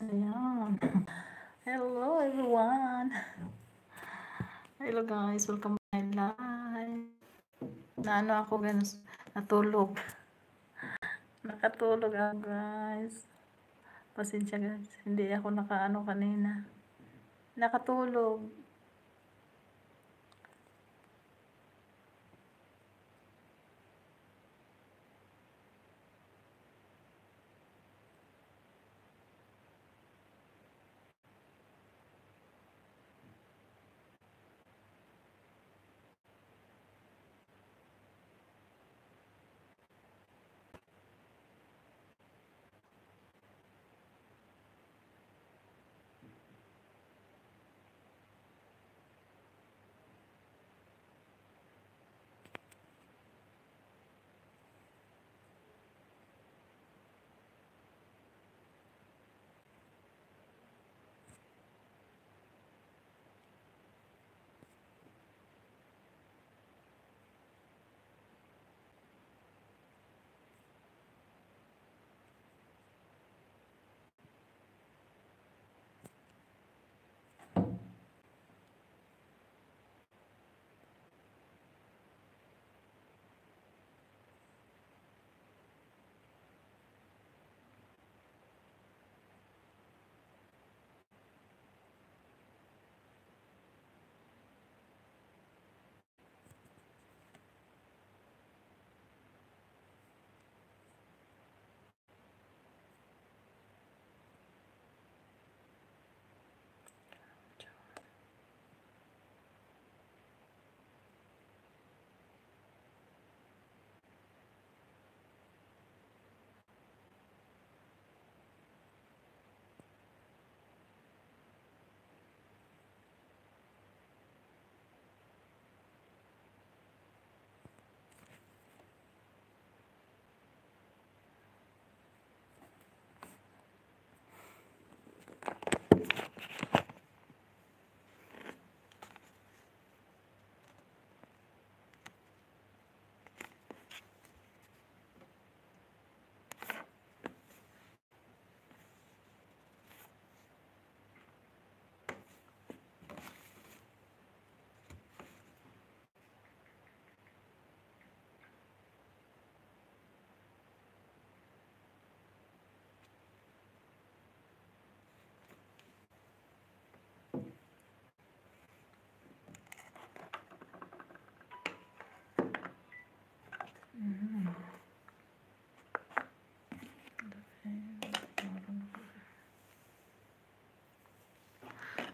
Ayan. Hello everyone. Hello guys, welcome to my live. Naano ako ganun, natulog. Nakatulog ako guys. Pasensya guys, hindi ako nakaano kanina. Nakatulog.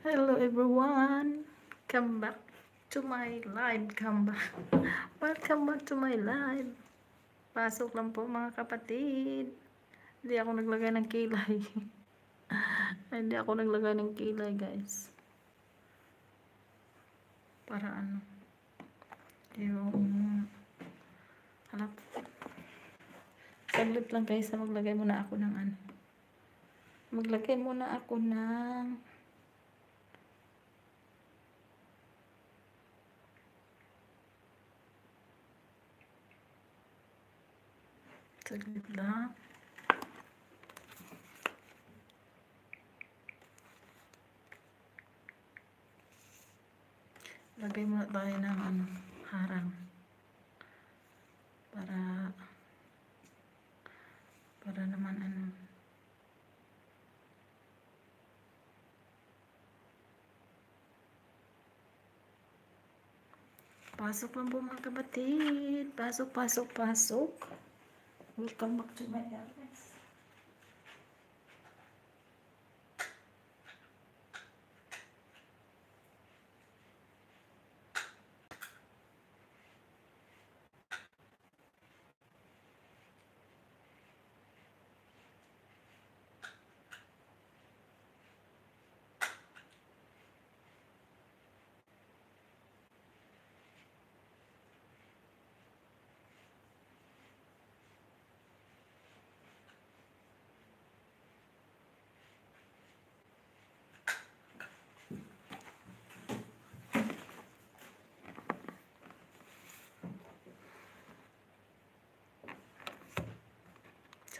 Hello everyone! Come back to my live. Come back. Welcome back to my live. Pasok lang po mga kapatid. Hindi ako naglagay ng kilay. Hindi ako naglagay ng kilay guys. Para ano? Yung halap. Saglit lang guys. Maglagay muna ako ng ano. Maglagay muna ako ng Saglit lang. Lagay muna tayo ng ano, harang. Para para naman ano Pasok lang po mga kapatid. Pasok, pasok, pasok. con mẹ zurück.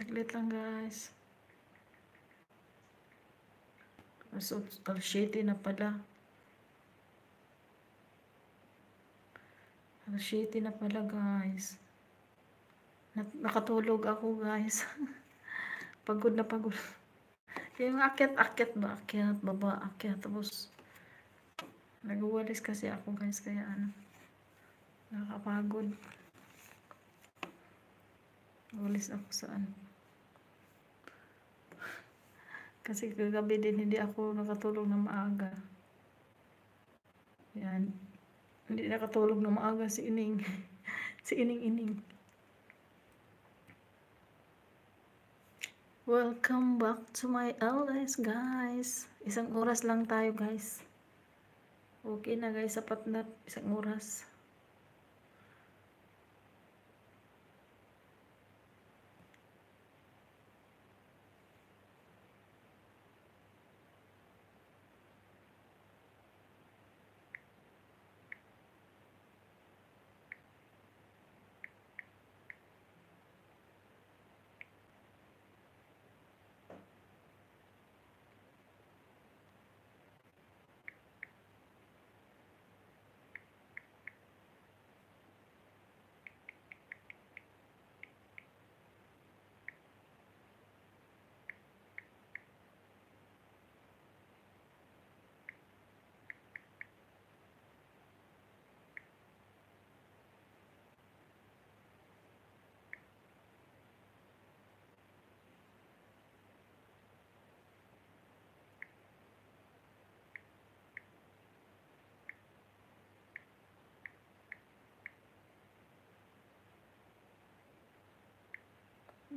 Saglit lang guys. Alas, alas na pala. Alas na pala guys. Nakatulog ako guys. pagod na pagod. Yung akyat, akyat ba? Akyat, baba, akyat. Tapos, nagwalis kasi ako guys. Kaya ano, nakakapagod. Walis ako sa ano. Kasi kagabi din hindi ako nakatulog na maaga. Yan. Hindi nakatulog na maaga si Ining. si Ining-Ining. Welcome back to my LS guys. Isang oras lang tayo guys. Okay na guys, sapat na isang oras.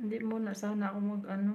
Hindi na sana ako mag ano.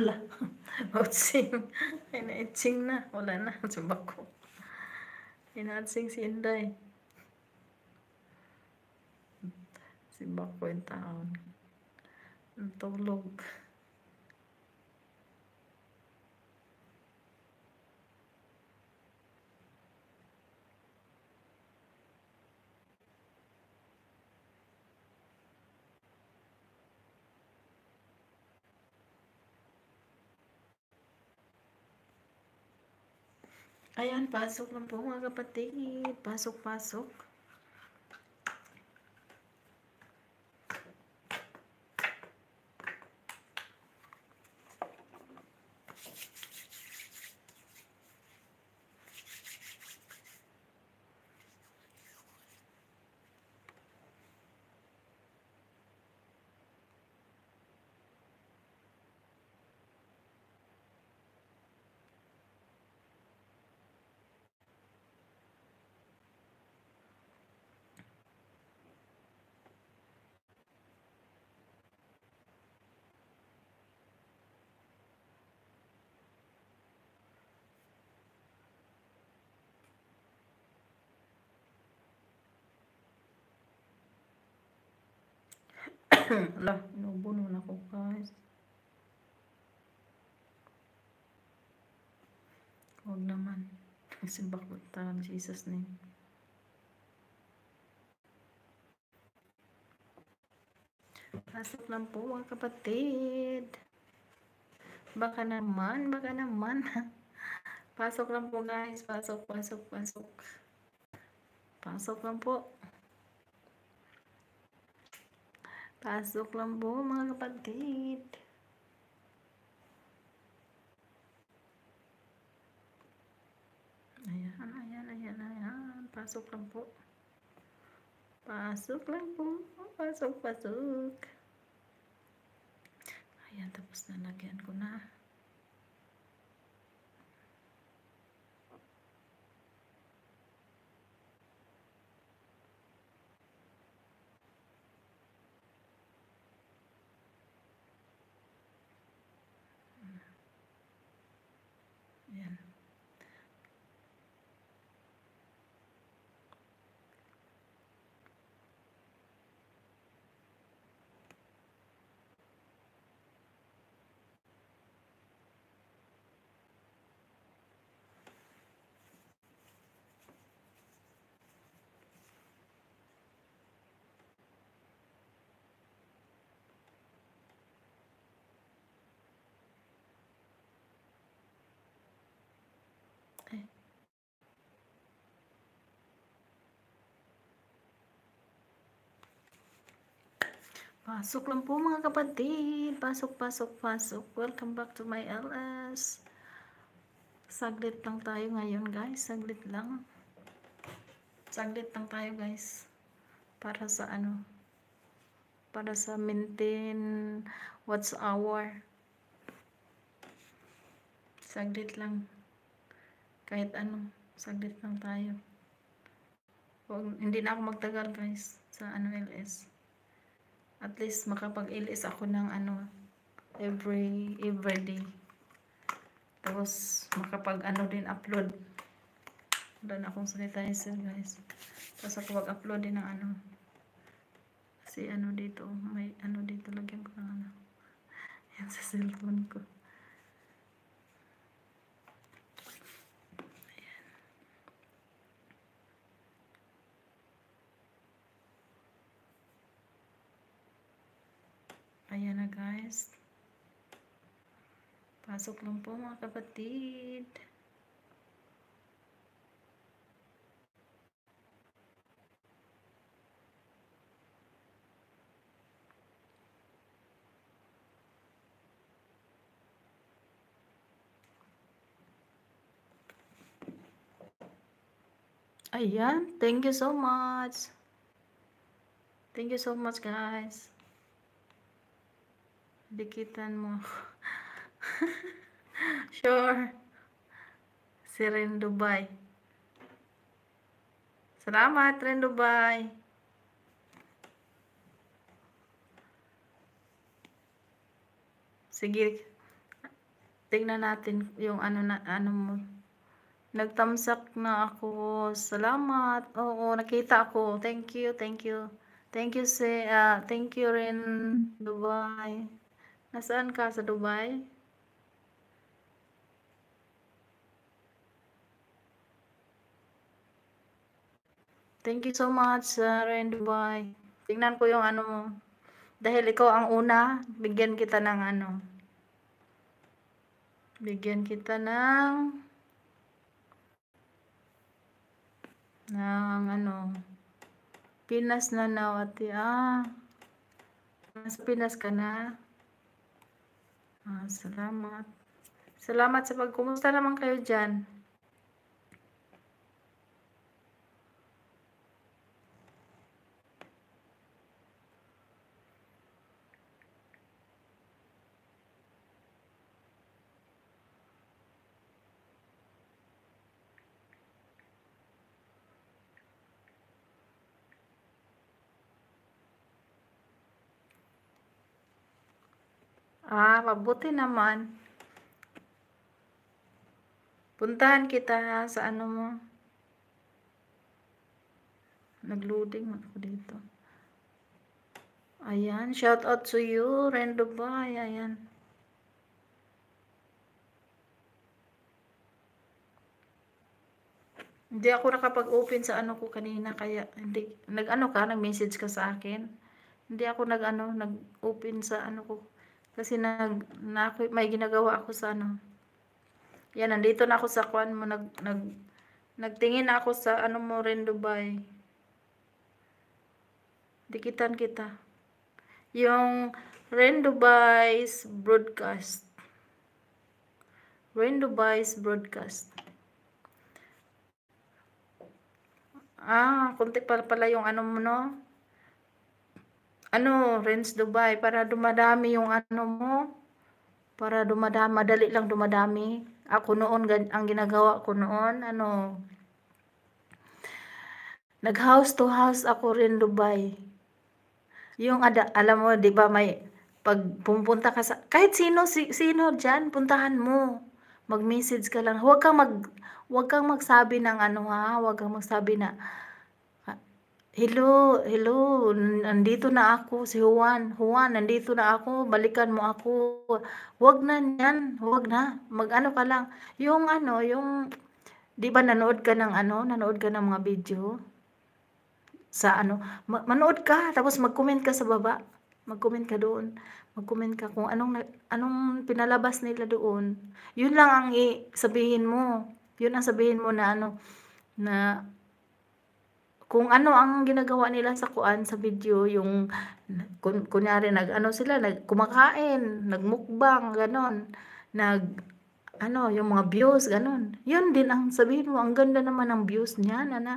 là mau ching ai na chính na là na chuẩn bak cổ ai na ching sin đây si bak ko in tôi luôn Ayan, pasok lang po mga kapatid. Pasok, pasok. Ala, inubo naman ako guys. Huwag naman. Simbak mo tayo Jesus name. Pasok lang po mga kapatid. Baka naman, baka naman. pasok lang po guys. Pasok, pasok, pasok. Pasok lang po. Pasok lang po mga kapatid. Ayan, ayan, ayan, ayan. Pasok lang po. Pasok lang po. Pasok, pasok. Ayan, tapos na lagyan ko na. Pasok lang po mga kapatid. Pasok, pasok, pasok. Welcome back to my LS. Saglit lang tayo ngayon guys. Saglit lang. Saglit lang tayo guys. Para sa ano? Para sa maintain what's our. Saglit lang. Kahit ano. Saglit lang tayo. Huwag, hindi na ako magtagal guys sa ano LS at least makapag-ilis ako ng ano every every day tapos makapag ano din upload wala na akong sanitizer guys tapos ako wag upload din ng ano kasi ano dito may ano dito lagyan ko ng ano yan sa cellphone ko Ayan na guys. Pasok lang po mga kapatid. Ayan, thank you so much. Thank you so much guys. Dikitan mo sure. Si Ren Dubai. Salamat, Ren Dubai. Sige. Tingnan natin yung ano na ano mo. Nagtamsak na ako. Salamat. Oo, nakita ako. Thank you, thank you. Thank you, say, uh, thank you Ren Dubai. Nasaan ka? Sa Dubai? Thank you so much, sir, in Dubai. Tingnan ko yung ano mo. Dahil ikaw ang una, bigyan kita ng ano. Bigyan kita ng ng ano Pinas na nawati ah Mas Pinas ka na Ah, salamat. Salamat sa pagkumusta naman kayo dyan. Ah, mabuti naman. Puntahan kita sa ano mo. Nagloading ako dito. Ayan, shout out to you, Rendo Boy. Ayan. Hindi ako nakapag-open sa ano ko kanina kaya hindi nag-ano ka, nag-message ka sa akin. Hindi ako nag-ano, nag-open sa ano ko kasi nag, na may ginagawa ako sa ano. Yan, nandito na ako sa kwan mo. Nag, nag, nagtingin ako sa ano mo rin Dubai. Dikitan kita. Yung Ren Dubai's broadcast. Ren Dubai's broadcast. Ah, konti pala pala yung ano mo no ano, Rents Dubai, para dumadami yung ano mo, para dumadami, madali lang dumadami. Ako noon, ang ginagawa ko noon, ano, nag-house to house ako rin Dubai. Yung, ada, alam mo, di ba may, pag pumunta ka sa, kahit sino, si, sino dyan, puntahan mo. Mag-message ka lang. Huwag kang mag, huwag kang magsabi ng ano ha, huwag kang magsabi na, Hello, hello, nandito na ako, si Juan. Juan, nandito na ako, balikan mo ako. Huwag na niyan, huwag na. Mag-ano ka lang. Yung ano, yung, di ba nanood ka ng ano, nanood ka ng mga video? Sa ano, ma manood ka, tapos mag-comment ka sa baba. Mag-comment ka doon. Mag-comment ka kung anong, anong pinalabas nila doon. Yun lang ang i sabihin mo. Yun ang sabihin mo na ano, na kung ano ang ginagawa nila sa kuan sa video yung kun, kunyari nag ano sila nag kumakain nagmukbang ganon nag ano yung mga views ganon yun din ang sabihin mo ang ganda naman ng views niya na na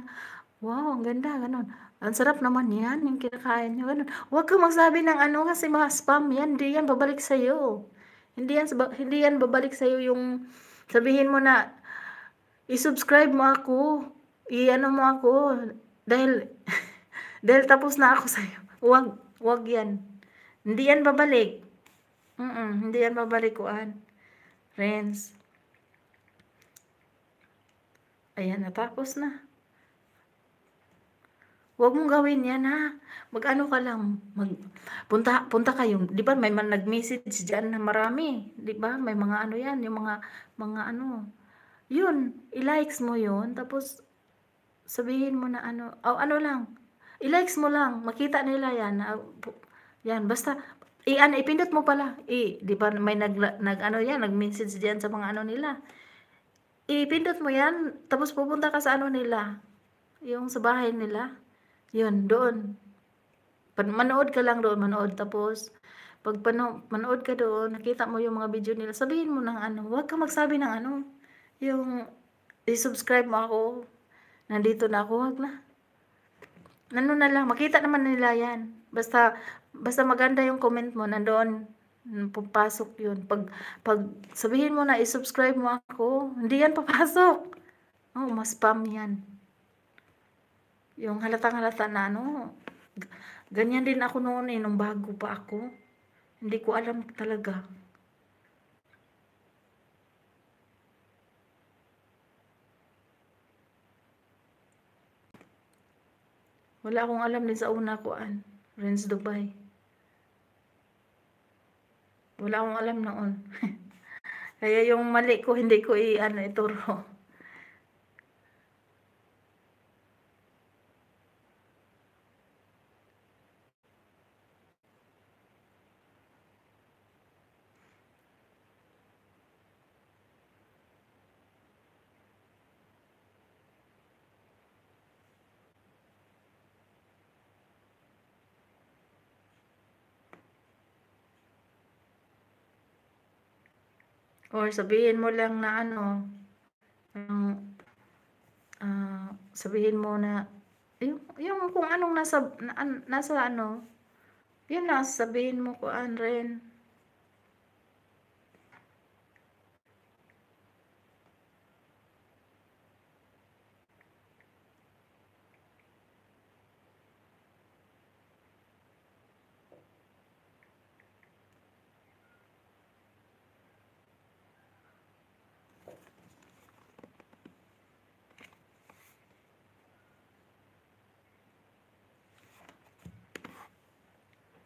wow ang ganda ganon ang sarap naman yan yung kinakain niyo ganon wag kang magsabi ng ano kasi mga spam yan hindi yan babalik sa iyo hindi yan hindi yan babalik sa iyo yung sabihin mo na i-subscribe mo ako i-ano mo ako dahil, dahil tapos na ako sa'yo. Wag, wag yan. Hindi yan babalik. Mm -mm, hindi yan babalikuan. Friends. Ayan, natapos na. wag mong gawin yan ha. Mag-ano ka lang. Mag, punta, punta kayo. Di ba may man nag-message dyan na marami. Di ba? May mga ano yan. Yung mga, mga ano. Yun. I-likes mo yun. Tapos, sabihin mo na ano, o oh, ano lang, i-likes mo lang, makita nila yan, ah, yan, basta, i -an, ipindot mo pala, i, di ba, may nag, nag ano yan, nag-message diyan sa mga ano nila, ipindot mo yan, tapos pupunta ka sa ano nila, yung sa bahay nila, yun, doon, manood ka lang doon, manood, tapos, pag manood ka doon, nakita mo yung mga video nila, sabihin mo ng ano, huwag ka magsabi ng ano, yung, i-subscribe mo ako, nandito na ako, wag na. Ano na lang, makita naman nila yan. Basta, basta maganda yung comment mo, nandoon, pupasok yun. Pag, pag sabihin mo na, isubscribe mo ako, hindi yan papasok. Oh, mas spam yan. Yung halatang-halata na, ano, ganyan din ako noon eh, nung bago pa ako. Hindi ko alam talaga. Wala akong alam din sa una ko an. Rins Dubai. Wala akong alam noon. Kaya yung mali ko, hindi ko i-ano, ituro. Or sabihin mo lang na ano, um, uh, sabihin mo na, yung, yung kung anong nasa, na, nasa ano, yun na sabihin mo ko, Anren,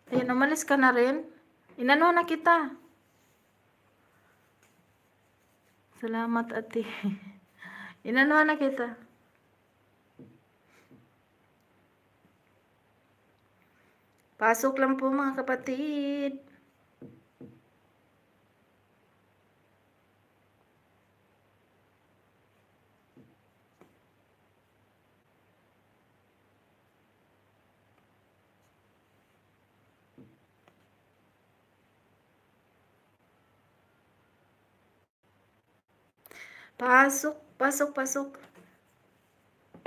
Ayan, umalis ka na rin. Inano na kita. Salamat, ate. Inano na kita. Pasok lang po mga kapatid. Pasok, pasok, pasok.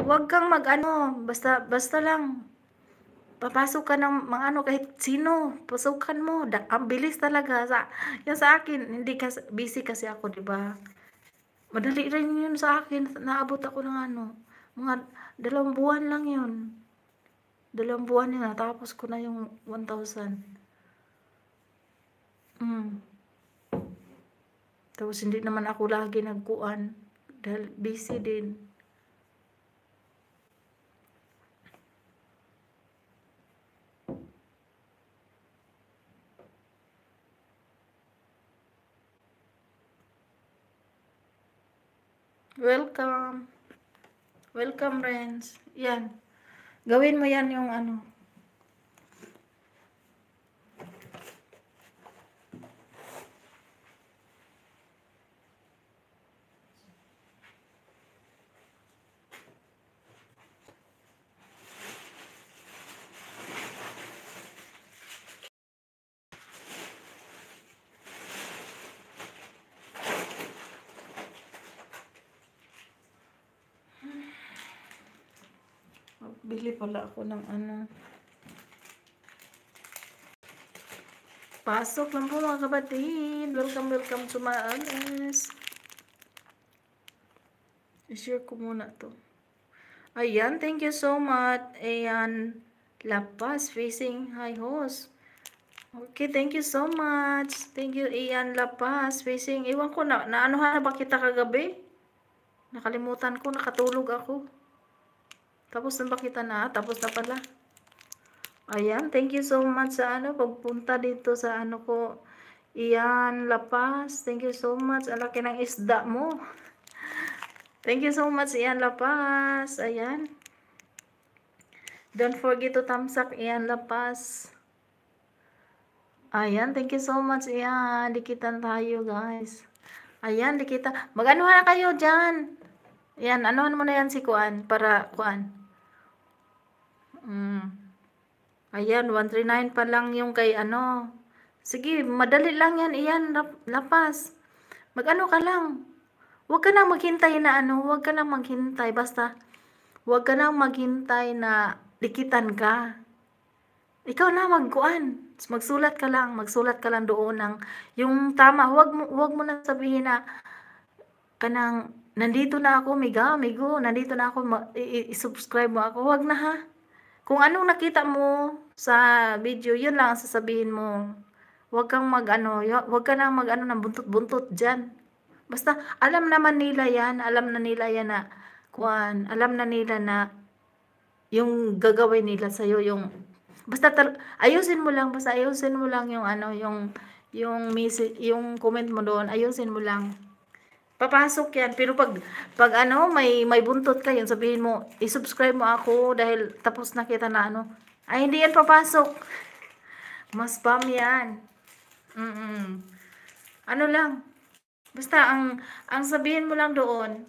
Huwag kang mag-ano, basta, basta lang. Papasok ka ng mga ano, kahit sino, pasukan mo. Da, ang bilis talaga. Sa, yan sa akin, hindi kasi, busy kasi ako, di ba? Madali rin yun sa akin. Naabot ako ng ano, mga dalawang buwan lang yun. Dalawang buwan yun, natapos ah. ko na yung 1,000. Mm. Tapos hindi naman ako lagi nagkuan dahil busy din. Welcome. Welcome, friends. Yan. Gawin mo yan yung ano, bibili pala ako ng ano. Pasok lang po mga kapatid. Welcome, welcome to my honest. I-share ko muna to. Ayan, thank you so much. Ayan, Lapas facing high host. Okay, thank you so much. Thank you, Ian Lapas facing. Iwan ko na, naanuhan na ba kita kagabi? Nakalimutan ko, nakatulog ako. Tapos na ba kita na? Tapos na pala. Ayan, thank you so much sa ano, pagpunta dito sa ano ko. Iyan, Lapas. Thank you so much. Ang laki ng isda mo. Thank you so much, Iyan, Lapas. Ayan. Don't forget to tamsak, up, Iyan, Lapas. Ayan, thank you so much, Iyan. Dikitan tayo, guys. Ayan, dikita. Mag-anuhan na kayo dyan. Ayan, anuhan mo na yan si Kuan para Kuan. Mm. Ayan, 139 pa lang yung kay ano. Sige, madali lang yan. Iyan, lapas. Mag-ano ka lang. Huwag ka nang maghintay na ano. Huwag ka nang maghintay. Basta, huwag ka nang maghintay na dikitan ka. Ikaw na magkuan. Magsulat ka lang. Magsulat ka lang doon ng yung tama. Huwag mo, huwag mo nang sabihin na kanang nandito na ako, miga, migo, nandito na ako, i-subscribe mo ako. Huwag na ha. Kung anong nakita mo sa video, yun lang ang sasabihin mo. Huwag kang mag-ano, huwag ka nang mag-ano ng buntot-buntot dyan. Basta, alam naman nila yan, alam na nila yan na, kuan, alam na nila na, yung gagawin nila sa'yo, yung, basta, ayusin mo lang, basta ayusin mo lang yung ano, yung, yung message, yung comment mo doon, ayusin mo lang. Papasok yan. Pero pag, pag ano, may, may buntot ka yun, sabihin mo, i-subscribe mo ako dahil tapos nakita na ano. Ay, hindi yan papasok. Mas spam yan. Mm -mm. Ano lang. Basta, ang, ang sabihin mo lang doon,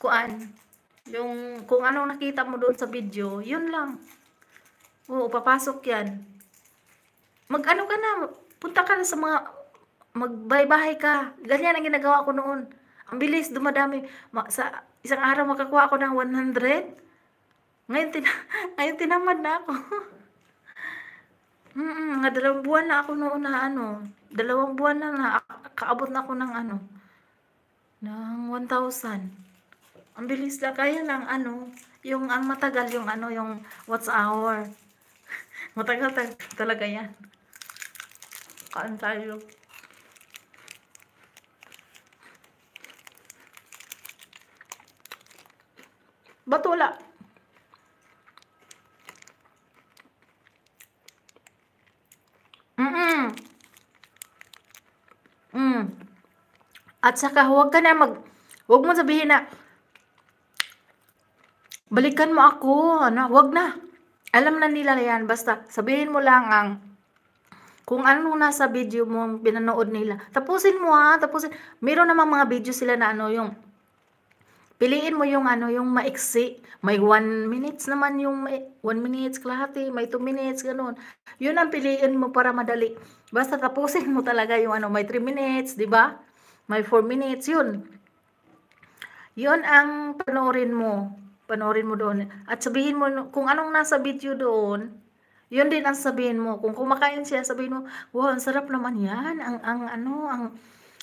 kuan, yung, kung anong nakita mo doon sa video, yun lang. Oo, papasok yan. Mag-ano ka na, punta ka na sa mga magbaybahay ka. Ganyan ang ginagawa ko noon. Ang bilis, dumadami. Ma- sa isang araw makakuha ako ng 100. Ngayon, tina- ngayon tinamad na ako. Mm-mm, nga dalawang buwan na ako noon na ano. Dalawang buwan na na kaabot na ako ng ano. Ng 1,000. Ang bilis lang. Kaya lang ano. Yung ang matagal yung ano yung what's hour. matagal talaga yan. Kaan tayo. Ba't Mm-mm. Mm. At saka huwag ka na mag... Huwag mo sabihin na balikan mo ako. Ano? Huwag na. Alam na nila yan. Basta sabihin mo lang ang kung ano nasa video mo pinanood nila. Tapusin mo ha. Tapusin. Meron namang mga video sila na ano yung Piliin mo yung ano, yung maiksi. May 1 minutes naman yung 1 minutes kalahati, may 2 minutes, ganun. Yun ang piliin mo para madali. Basta tapusin mo talaga yung ano, may 3 minutes, di ba? May 4 minutes, yun. Yun ang panoorin mo. Panoorin mo doon. At sabihin mo, kung anong nasa video doon, yun din ang sabihin mo. Kung kumakain siya, sabihin mo, wow, ang sarap naman yan. Ang, ang ano, ang,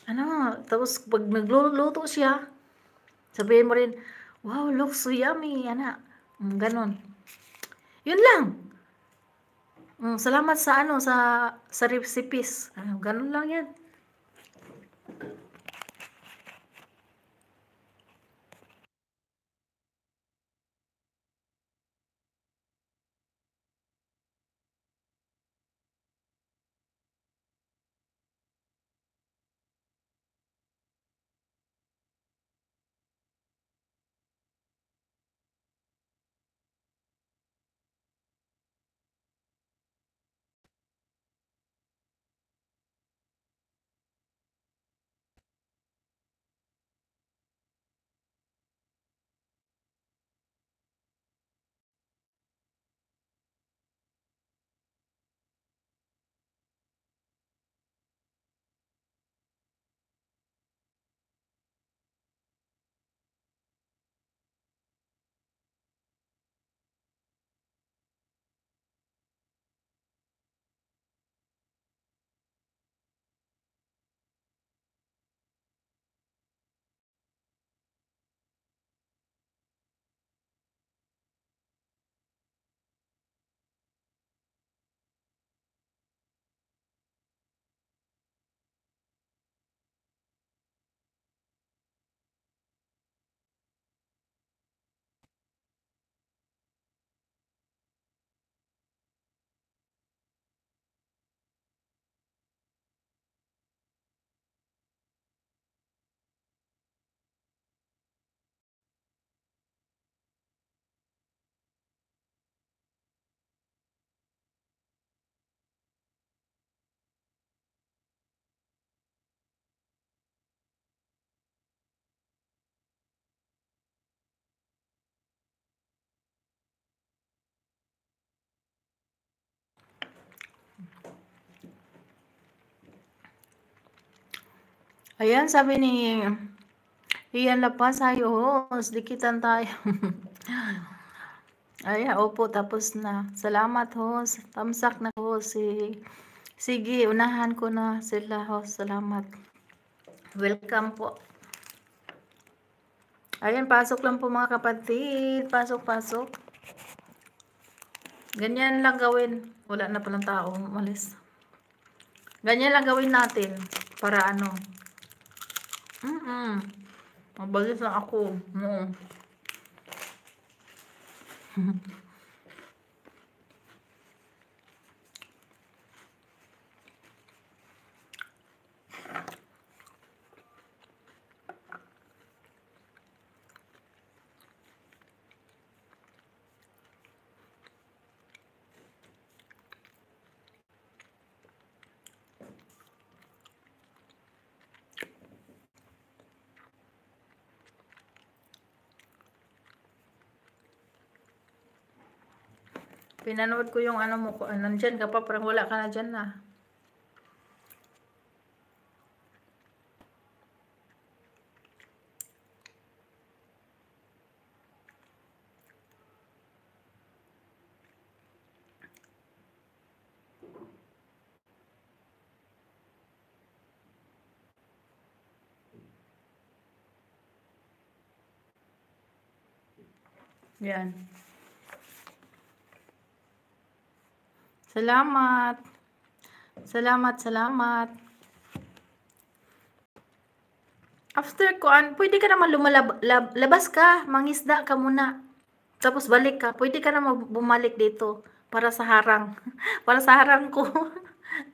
ano, tapos pag nagluluto siya, Sabihin mo rin, wow, looks so yummy, anak. Mm, ganon. Yun lang. Mm, salamat sa ano, sa, sa recipes. Ano, ganon lang yan. Ayan, sabi ni Iyan Lapas, ayo dikitan tayo. Ayan, opo, tapos na. Salamat host, tamsak na host. Si... Sige, unahan ko na sila host, salamat. Welcome po. Ayan, pasok lang po mga kapatid. Pasok, pasok. Ganyan lang gawin. Wala na palang tao, malis. Ganyan lang gawin natin para ano, Mm Mabalis na ako. No. Pinanood ko yung ano mo, ko, eh, nandiyan ka pa, parang wala ka na dyan na. Ah. Yan. Salamat. Salamat, salamat. After kuan, pwede ka naman lumalab, ka, mangisda ka muna. Tapos balik ka, pwede ka naman bumalik dito para sa harang. para sa harang ko.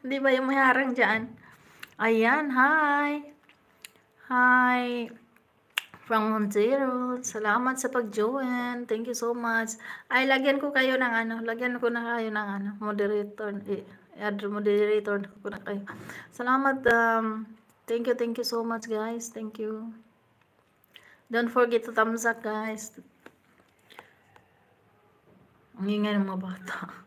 Di ba yung may harang dyan? Ayan, hi. Hi from Montero. Salamat sa pag-join. Thank you so much. Ay, lagyan ko kayo ng ano. Lagyan ko na kayo ng ano. Moderator. Eh, add moderator ko na kayo. Salamat. Um, thank you, thank you so much guys. Thank you. Don't forget to thumbs up guys. Ang ingay ng mga bata.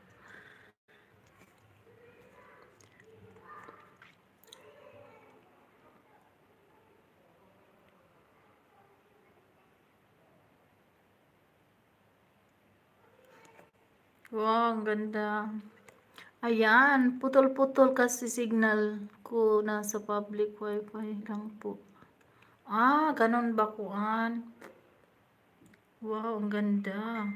Wow, ang ganda. Ayan, putol-putol kasi signal ko na sa public wifi lang po. Ah, ganun ba kuan? Wow, ang ganda.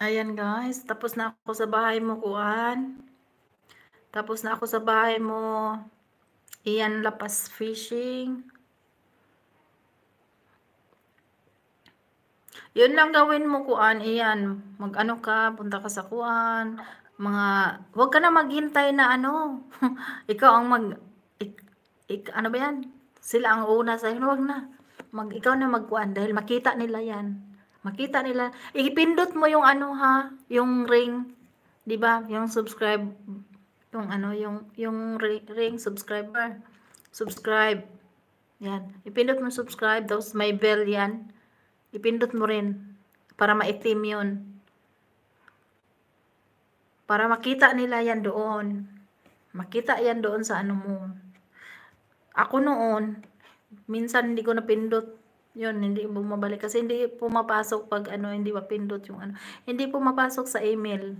Ayan guys, tapos na ako sa bahay mo kuan. Tapos na ako sa bahay mo. Iyan lapas fishing. Yun lang gawin mo kuan, iyan. Mag-ano ka, punta ka sa kuan. Mga, wag ka na maghintay na ano. ikaw ang mag, ik, ik, ano ba yan? Sila ang una sa'yo, wag na. Mag, ikaw na magkuan dahil makita nila yan. Makita nila. Ipindot mo yung ano ha, yung ring, 'di ba? Yung subscribe yung ano, yung yung ring, subscriber. Subscribe. Yan. Ipindot mo subscribe, tapos may bell 'yan. Ipindot mo rin para ma maitim 'yun. Para makita nila 'yan doon. Makita 'yan doon sa ano mo. Ako noon, minsan hindi ko napindot yun hindi bumabalik kasi hindi pumapasok pag ano hindi mapindot yung ano hindi pumapasok sa email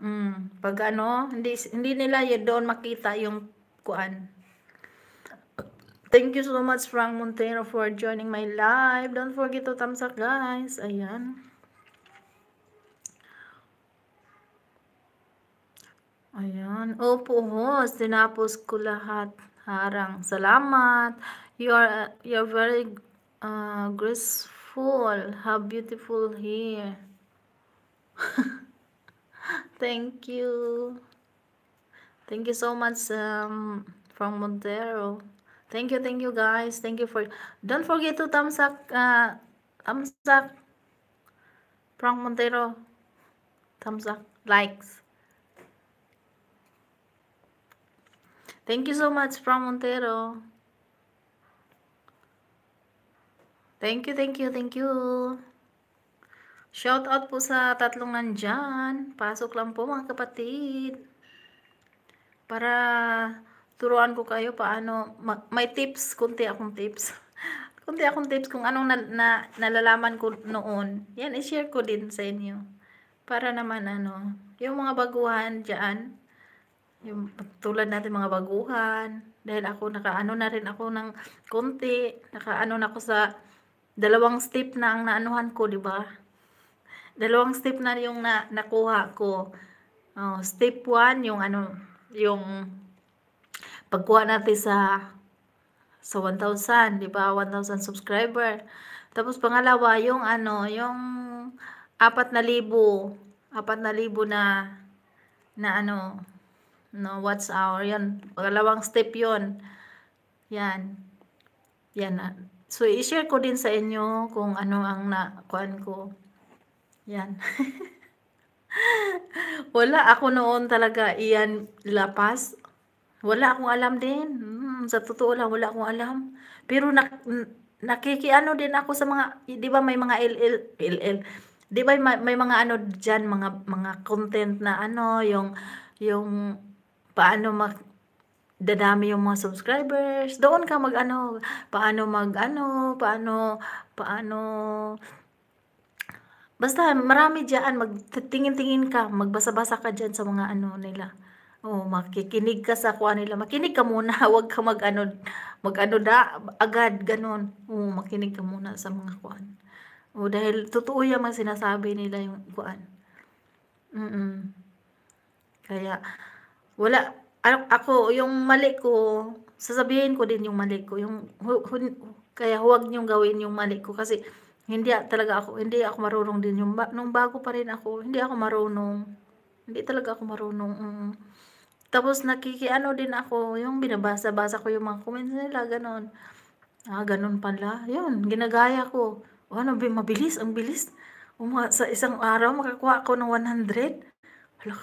mm, pag ano hindi hindi nila doon makita yung kuan thank you so much Frank Montero for joining my live don't forget to thumbs up guys ayan ayan opo ho tinapos ko lahat harang salamat You are uh, you're very uh, graceful. How beautiful here! Thank you. Thank you so much um, from Montero. Thank you, thank you guys. Thank you for don't forget to thumbs up uh, thumbs up from Montero. Thumbs up likes. Thank you so much from Montero. Thank you, thank you, thank you. Shout out po sa tatlong nandyan. Pasok lang po mga kapatid. Para turuan ko kayo paano, may tips, kunti akong tips. kunti akong tips kung anong na, na, nalalaman ko noon. Yan, i-share ko din sa inyo. Para naman ano, yung mga baguhan dyan, yung tulad natin mga baguhan, dahil ako nakaano na rin ako ng konti, nakaano na ako sa dalawang step na ang naanuhan ko, di ba? Dalawang step na yung na, nakuha ko. Oh, step 1 yung ano, yung pagkuha natin sa sa 1,000, di ba? 1,000 subscriber. Tapos pangalawa, yung ano, yung 4,000, 4,000 na na ano, no watch hour 'yan. Pangalawang step 'yon. Yan. Yan na. So, i-share ko din sa inyo kung ano ang nakuan ko. Yan. Wala ako noon talaga iyan lapas. Wala akong alam din. Hmm, sa totoo lang, wala akong alam. Pero nak nakikiano din ako sa mga, di ba may mga LL, LL, di ba may, may mga ano dyan, mga, mga content na ano, yung, yung paano mak dadami yung mga subscribers. Doon ka mag-ano, paano mag-ano, paano, paano, basta marami dyan, magtingin-tingin ka, magbasa-basa ka dyan sa mga ano nila. Oh, makikinig ka sa kuha nila. Makinig ka muna, huwag ka mag-ano, mag-ano da, agad, ganun. Oh, makinig ka muna sa mga kuan. Oh, dahil totoo yung mga sinasabi nila yung kuan. Mm, mm Kaya, wala, ano, ako, yung mali ko, sasabihin ko din yung mali ko. Yung, hu, hu, kaya huwag niyong gawin yung mali ko kasi hindi talaga ako, hindi ako marunong din. Yung, nung bago pa rin ako, hindi ako marunong. Hindi talaga ako marunong. Mm. Tapos nakikiano din ako, yung binabasa-basa ko yung mga comments nila, ganon. Ah, ganon pala. Yun, ginagaya ko. O, oh, ano mabilis, ang bilis. Uma, sa isang araw, makakuha ako ng 100. Wala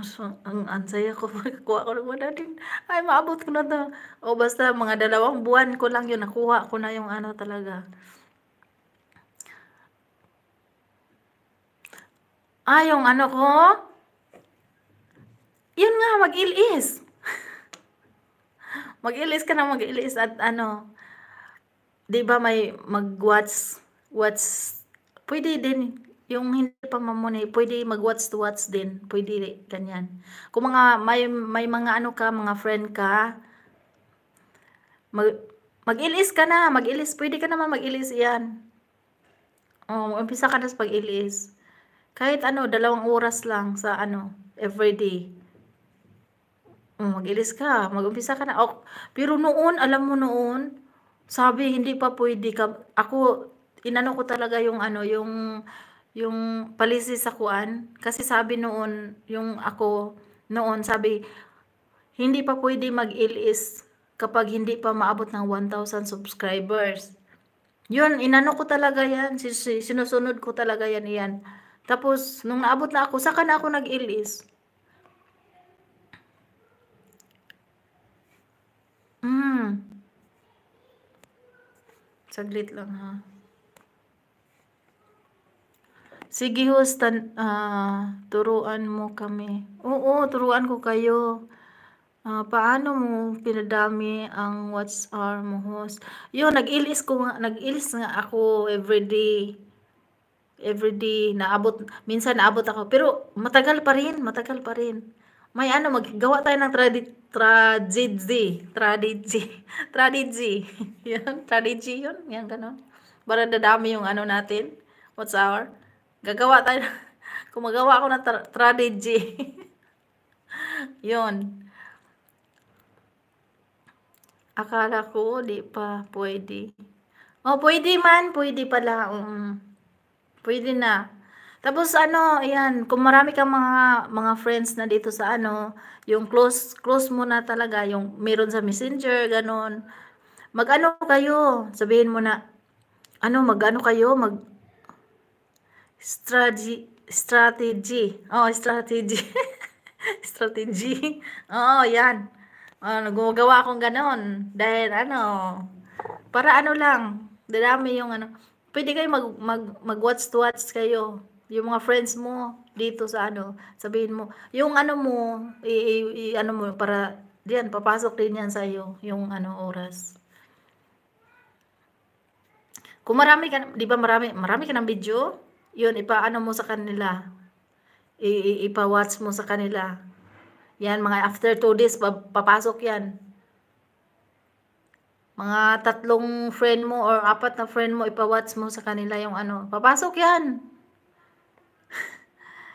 So, ang ansaya ko, kuha ko ng madaling, ay maabot ko na to. O basta mga dalawang buwan ko lang yun, nakuha ko na yung ano talaga. Ah, yung ano ko? Yun nga, mag-ilis. mag-ilis ka na mag-ilis at ano, di ba may mag-watch, watch, pwede din yung hindi pa pamamunay, pwede mag-watch to watch din. Pwede ganyan. Kung mga, may, may mga ano ka, mga friend ka, mag, mag-ilis ka na, mag-ilis. Pwede ka naman mag-ilis yan. Oh, umpisa ka na sa pag-ilis. Kahit ano, dalawang oras lang sa ano, everyday. Oh, mag-ilis ka, mag-umpisa ka na. Oh, pero noon, alam mo noon, sabi hindi pa pwede ka. Ako, inano ko talaga yung ano, yung yung palisi sa kuan kasi sabi noon yung ako noon sabi hindi pa pwede mag-ilis kapag hindi pa maabot ng 1,000 subscribers. Yun, inano ko talaga yan. Sinusunod ko talaga yan. yan. Tapos, nung naabot na ako, saka na ako nag-ilis. Mm. Saglit lang ha. Sige ho, stand, uh, ah, turuan mo kami. Oo, turuan ko kayo. Uh, paano mo pinadami ang what's our mo host? Yo, nag-ilis ko nag-ilis nga ako everyday. Everyday naabot minsan naabot ako pero matagal pa rin, matagal pa rin. May ano maggawa tayo ng tradi tragedy, tragedy, tragedy. yan, tragedy 'yun, yan ganun. Para dadami yung ano natin, what's our Gagawa tayo. Kumagawa ako ng tra strategy. Yun. Akala ko, di pa pwede. Oh, pwede man. Pwede pala. Um, pwede na. Tapos ano, ayan, kung marami kang mga mga friends na dito sa ano, yung close close mo na talaga yung meron sa Messenger ganun. Magano kayo? Sabihin mo na ano, magano kayo? Mag Strategy. Strategy. Oh, strategy. strategy. oh, yan. Oh, gumagawa akong ganon. Dahil ano, para ano lang, dadami yung ano. Pwede kayo mag, mag, mag-watch to watch kayo. Yung mga friends mo dito sa ano, sabihin mo, yung ano mo, i, i, i ano mo, para, diyan, papasok din yan iyo yung ano, oras. Kung marami ka, di ba marami, marami ka ng video, yun, ipaano mo sa kanila. I ipa-watch mo sa kanila. Yan, mga after 2 days, papasok yan. Mga tatlong friend mo or apat na friend mo, ipa-watch mo sa kanila yung ano. Papasok yan.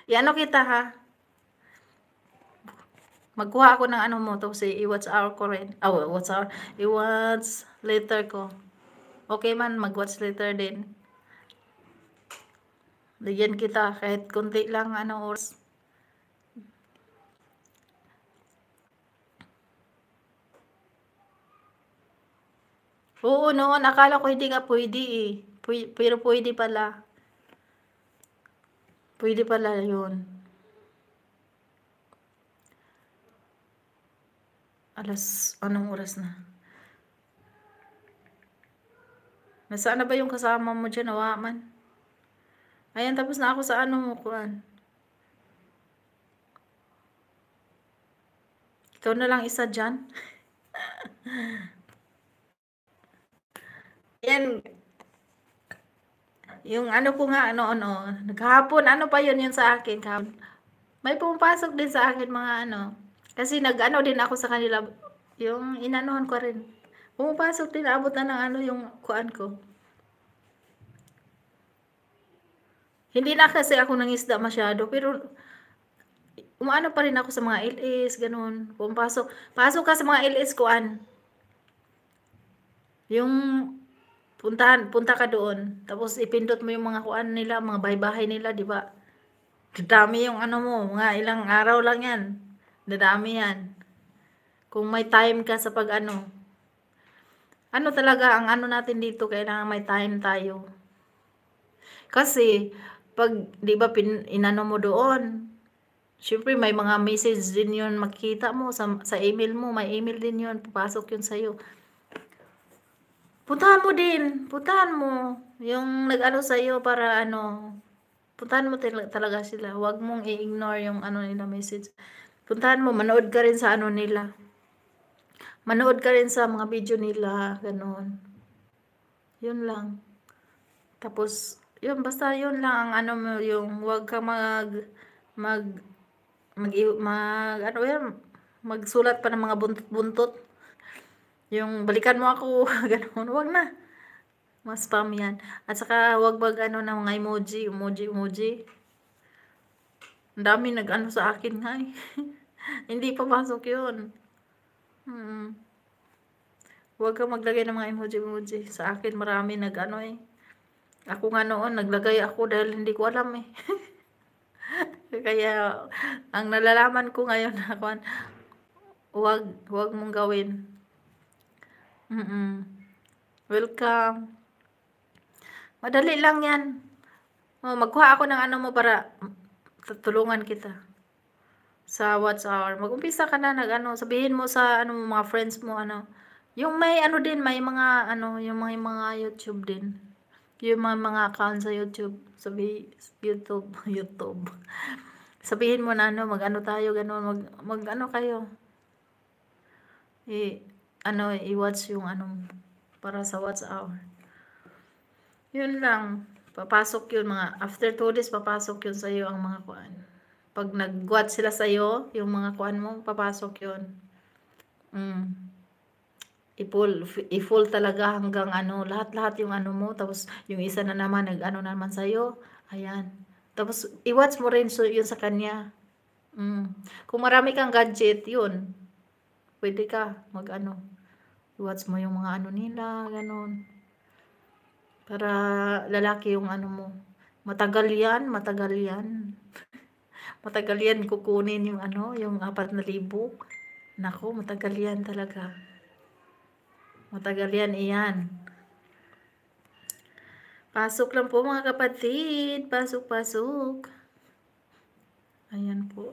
yan Iano kita ha. Magkuha ako ng ano mo to si i-watch our ko oh, ah, what's our? I-watch later ko. Okay man, mag-watch later din. Bigyan kita kahit konti lang ano oras. Oo noon, akala ko hindi nga pwede eh. pero pwede pala. Pwede pala yun. Alas, anong oras na? Nasaan na ba yung kasama mo dyan, awaman? Ayan, tapos na ako sa ano mo, kuan. Ikaw na lang isa dyan. Ayan. Yung ano ko nga, ano, ano, Naghahapon, ano pa yun yun sa akin, kahapon. May pumapasok din sa akin mga ano. Kasi nag-ano din ako sa kanila, yung inanohan ko rin. Pumapasok din, abot na ng ano yung kuan ko. Hindi na kasi ako ng isda masyado, pero umaano pa rin ako sa mga LS, ganun. Kung Pasok pasok ka sa mga LS kuan. Yung puntahan, punta ka doon. Tapos ipindot mo yung mga kuan nila, mga bahay-bahay nila, di ba? Dadami yung ano mo, mga ilang araw lang yan. Dadami yan. Kung may time ka sa pag ano. Ano talaga ang ano natin dito, kailangan may time tayo. Kasi, pag, di ba, pin, inano mo doon, syempre may mga message din yun makita mo sa, sa email mo, may email din yun, papasok yun sa'yo. Puntahan mo din, puntahan mo, yung nag-ano sa'yo para ano, puntahan mo talaga sila, huwag mong i-ignore yung ano nila message. Puntahan mo, manood ka rin sa ano nila. Manood ka rin sa mga video nila, ganun. Yun lang. Tapos, yun basta yun lang ang ano mo yung wag kang mag mag mag, mag ano yan magsulat pa ng mga buntot-buntot yung balikan mo ako ganun wag na mas spam yan at saka wag wag ano ng mga emoji emoji emoji ang dami nag ano sa akin nga eh. hindi papasok yun hmm. wag kang maglagay ng mga emoji emoji sa akin marami nag ano eh ako nga noon, naglagay ako dahil hindi ko alam eh. Kaya, ang nalalaman ko ngayon, ako, huwag, huwag mong gawin. Mm -mm. Welcome. Madali lang yan. Oh, magkuha ako ng ano mo para tulungan kita. Sa what's hour. Mag-umpisa ka na nag ano, sabihin mo sa ano mga friends mo ano. Yung may ano din, may mga ano, yung may mga YouTube din yung mga, mga account sa YouTube, sabi, YouTube, YouTube. Sabihin mo na ano, mag-ano tayo, ganun, mag, mag-ano kayo. I, ano, i-watch yung anong, para sa watch hour. Yun lang, papasok yun mga, after 2 days, papasok yun sa'yo ang mga kuan. Pag nag-watch sila sa'yo, yung mga kuan mo, papasok yun. Mm i-full, i-full talaga hanggang ano, lahat-lahat yung ano mo, tapos yung isa na naman, nag-ano naman sa sa'yo, ayan. Tapos, i-watch mo rin so, yun sa kanya. Mm. Kung marami kang gadget, yun, pwede ka mag-ano, i-watch mo yung mga ano nila, ganun. Para lalaki yung ano mo. Matagal yan, matagal yan. matagal yan kukunin yung ano, yung apat na libo. Nako, matagal yan talaga. Matagal yan, iyan. Pasok lang po mga kapatid. Pasok, pasok. Ayan po.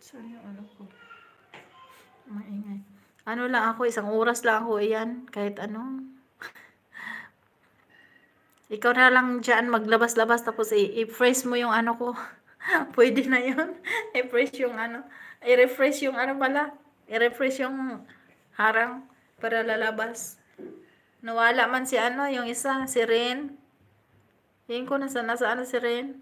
Saan yung ano ko? Maingay. Ano lang ako, isang oras lang ako, iyan. Kahit anong. Ikaw na lang dyan maglabas-labas tapos i-freeze mo yung ano ko. Pwede na yun. I-freeze yung ano. I-refresh yung ano pala. I-refresh yung harang para lalabas. Nawala man si ano, yung isa, si Ren. Yun ko, nasa, nasa ano si Ren.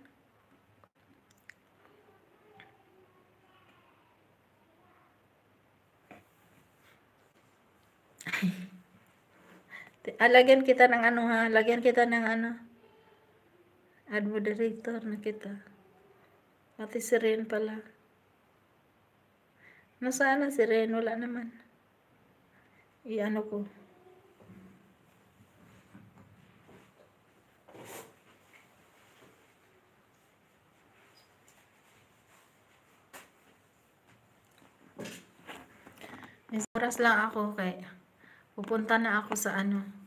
Alagyan ah, kita ng ano ha. Lagyan kita ng ano. Ad moderator na kita. Pati si Ren pala. Nasaan na si Ren? Wala naman. Iano ko. Oras lang ako kay pupunta na ako sa ano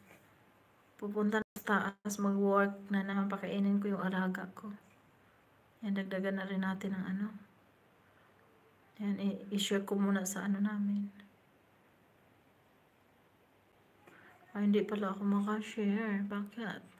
pupunta na sa taas mag-work na naman pakainin ko yung alaga ko. Yan, dagdagan na rin natin ng ano. Yan, i-share ko muna sa ano namin. Ay, hindi pala ako makashare. Bakit?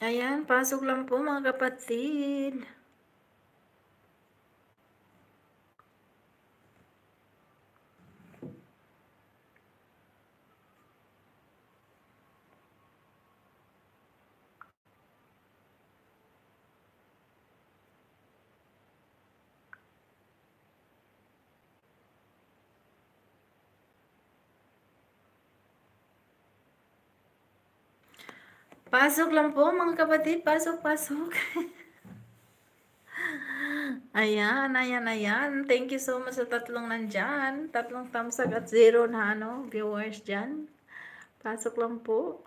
Ayan, pasok lang po mga kapatid. Pasok lang po mga kapatid. Pasok, pasok. ayan, ayan, ayan. Thank you so much sa tatlong nandyan. Tatlong thumbs up at zero na ano, viewers dyan. Pasok lang po.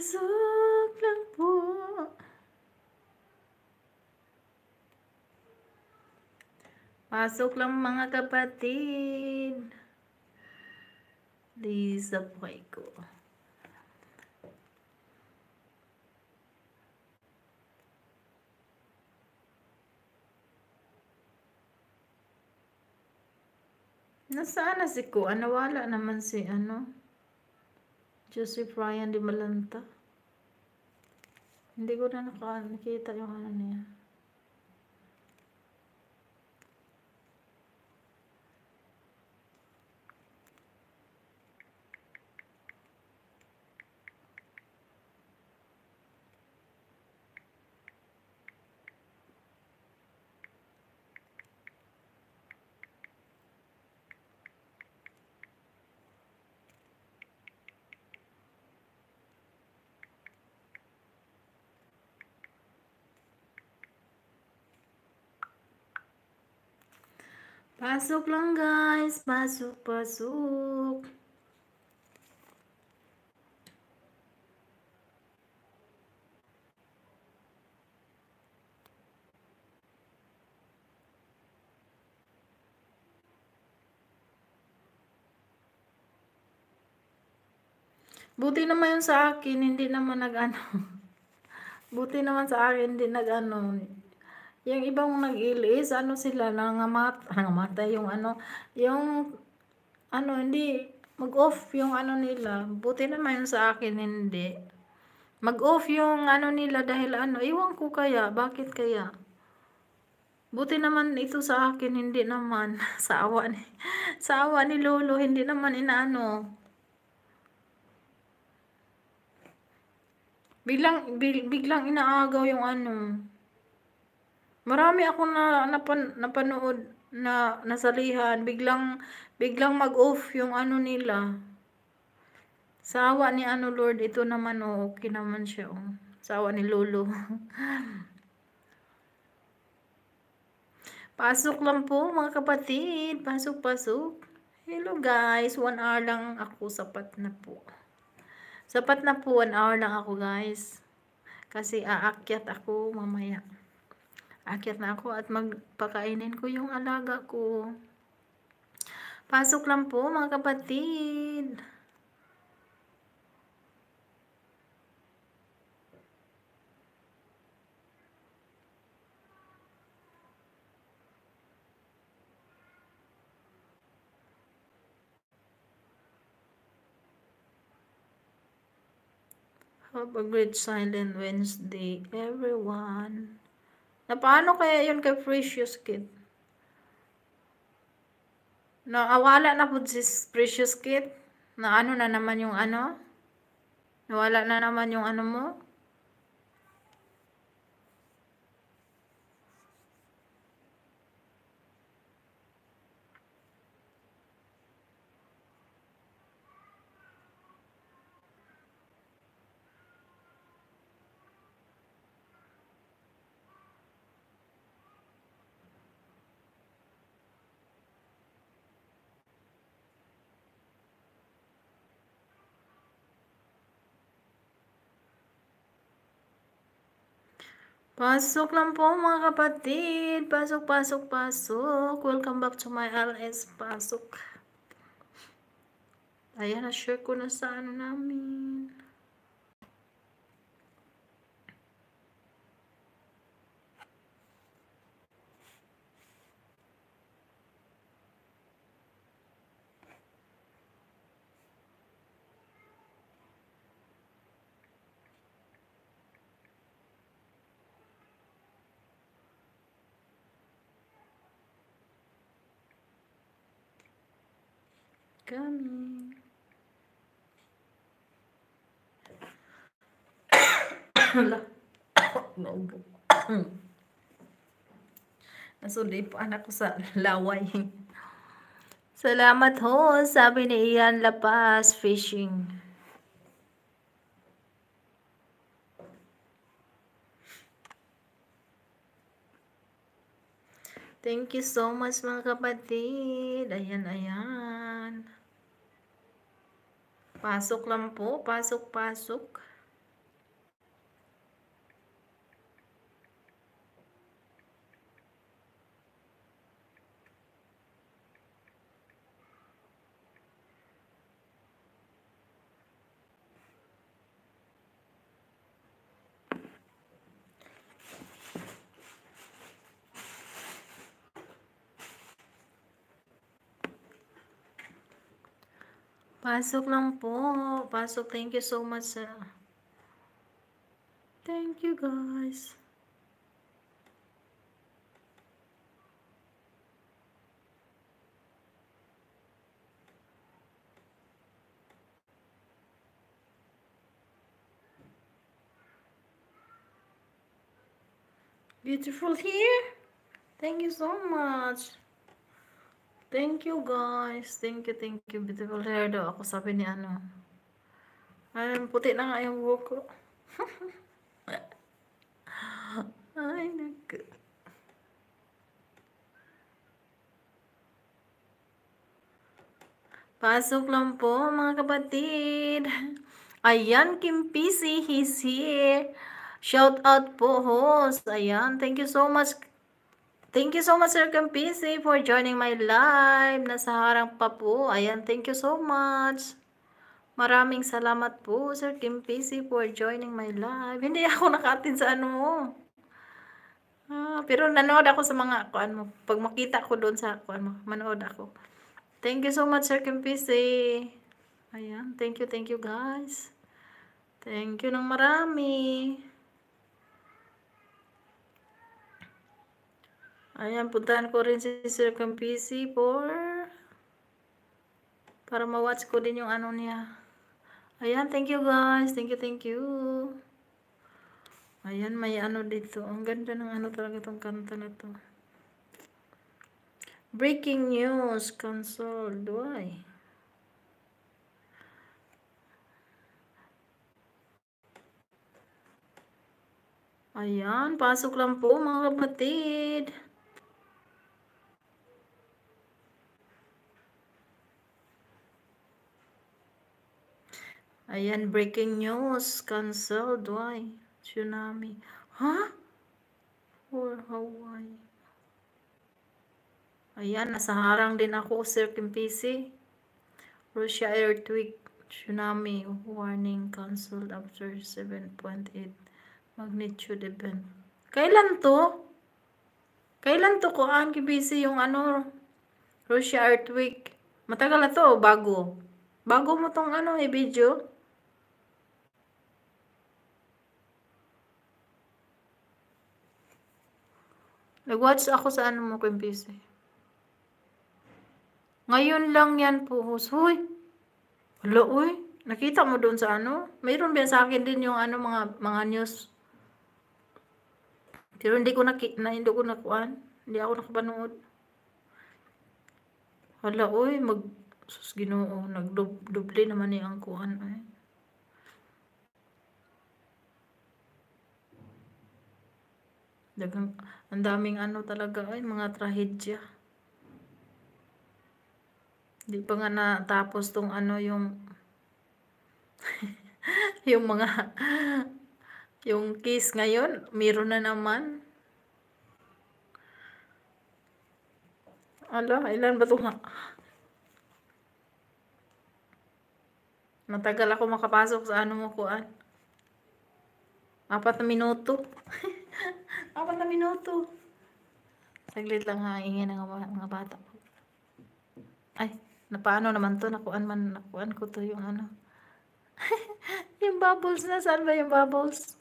pasok lang po. Pasok lang mga kapatid. Lisa buhay ko. Nasaan na si Kuan? Nawala naman si ano. Joseph Ryan de Malanta. Hindi ko na nakita yung ano niya. Pasok lang guys. Pasok, pasok. Buti naman yun sa akin, hindi naman nag-ano. Buti naman sa akin, hindi nag-ano. Yung ibang nag-ilis, ano sila, nangamat, nangamatay yung ano, yung, ano, hindi, mag-off yung ano nila. Buti naman yung sa akin, hindi. Mag-off yung ano nila dahil ano, iwan ko kaya, bakit kaya? Buti naman ito sa akin, hindi naman. sa awa ni, sa awa ni Lolo, hindi naman inaano. Bilang bil, biglang inaagaw yung ano. Marami ako na napan, napanood na nasalihan, biglang biglang mag-off yung ano nila. Sa awa ni ano Lord, ito naman oh, okay naman siya oh. Sa ni Lolo. pasok lang po mga kapatid, pasok pasok. Hello guys, 1 hour lang ako sapat na po. Sapat na po 1 hour lang ako guys. Kasi aakyat ako mamaya. Akit na ako at magpakainin ko yung alaga ko. Pasok lang po mga kapatid. Have a great silent Wednesday, everyone. Na paano kaya yun kay Precious Kid? Na awala na po si Precious Kid? Na ano na naman yung ano? Nawala na naman yung ano mo? Pasok lang po mga kapatid. Pasok, pasok, pasok. Welcome back to my LS. Pasok. Ayan, na-share ko na sa ano namin. coming. Naubo. Nasuli po anak ko sa laway. Salamat ho, sabi ni Ian Lapas Fishing. Thank you so much mga kapatid. Ayan, ayan. Pasok lang po. Pasok, pasok. Pasok lang po. Pasok. Thank you so much, sir. Thank you, guys. Beautiful here. Thank you so much. Thank you guys. Thank you, thank you. Beautiful hair daw. Ako sabi ni ano. Ay, puti na nga yung buhok ko. Ay, nag... Pasok lang po mga kapatid. Ayan, Kim PC, he's here. Shout out po, host. Ayan, thank you so much, Thank you so much, Sir Campisi, for joining my live. Nasa harang pa po. Ayan, thank you so much. Maraming salamat po, Sir Campisi, for joining my live. Hindi ako nakatin sa ano mo. Ah, pero nanood ako sa mga kuan mo. Pag makita ko doon sa kuan mo, manood ako. Thank you so much, Sir Campisi. Ayan, thank you, thank you, guys. Thank you ng marami. Ayan, puntahan ko rin si Sir PC for para ma-watch ko din yung ano niya. Ayan, thank you guys. Thank you, thank you. Ayan, may ano dito. Ang ganda ng ano talaga tong kanta na to. Breaking news, cancelled. Why? Ayan, pasok lang po mga kapatid. Ayan, breaking news. Cancelled. Why? Tsunami. Huh? For Hawaii. Ayan, nasa harang din ako, Sir PC. Russia earthquake. Tsunami warning cancelled after 7.8 magnitude event. Kailan to? Kailan to ko ang kibisi yung ano Russia earthquake? Matagal na to, bago. Bago mo tong ano, i-video. Eh, Nag-watch ako sa ano mo, Kimbis eh. Ngayon lang yan po, hus. Huy, wala uy. Nakita mo doon sa ano? Mayroon ba sa akin din yung ano, mga, mga news. Pero hindi ko nakita, na, hindi ko nakuan. Hindi ako nakapanood. Wala uy, mag, sus ginoo, nagdubli naman ni ang kuan eh. Dagang, ang daming ano talaga ay mga trahedya. Hindi pa nga natapos tong ano yung yung mga yung case ngayon, meron na naman. Ala, ilan ba ito nga? Matagal ako makapasok sa ano mo kuan. Apat na minuto. Apat na minuto. Saglit lang ha, ingin ng mga bata. Ay, na paano naman to? Nakuan man, nakuan ko to yung ano. yung bubbles na. Saan ba yung bubbles?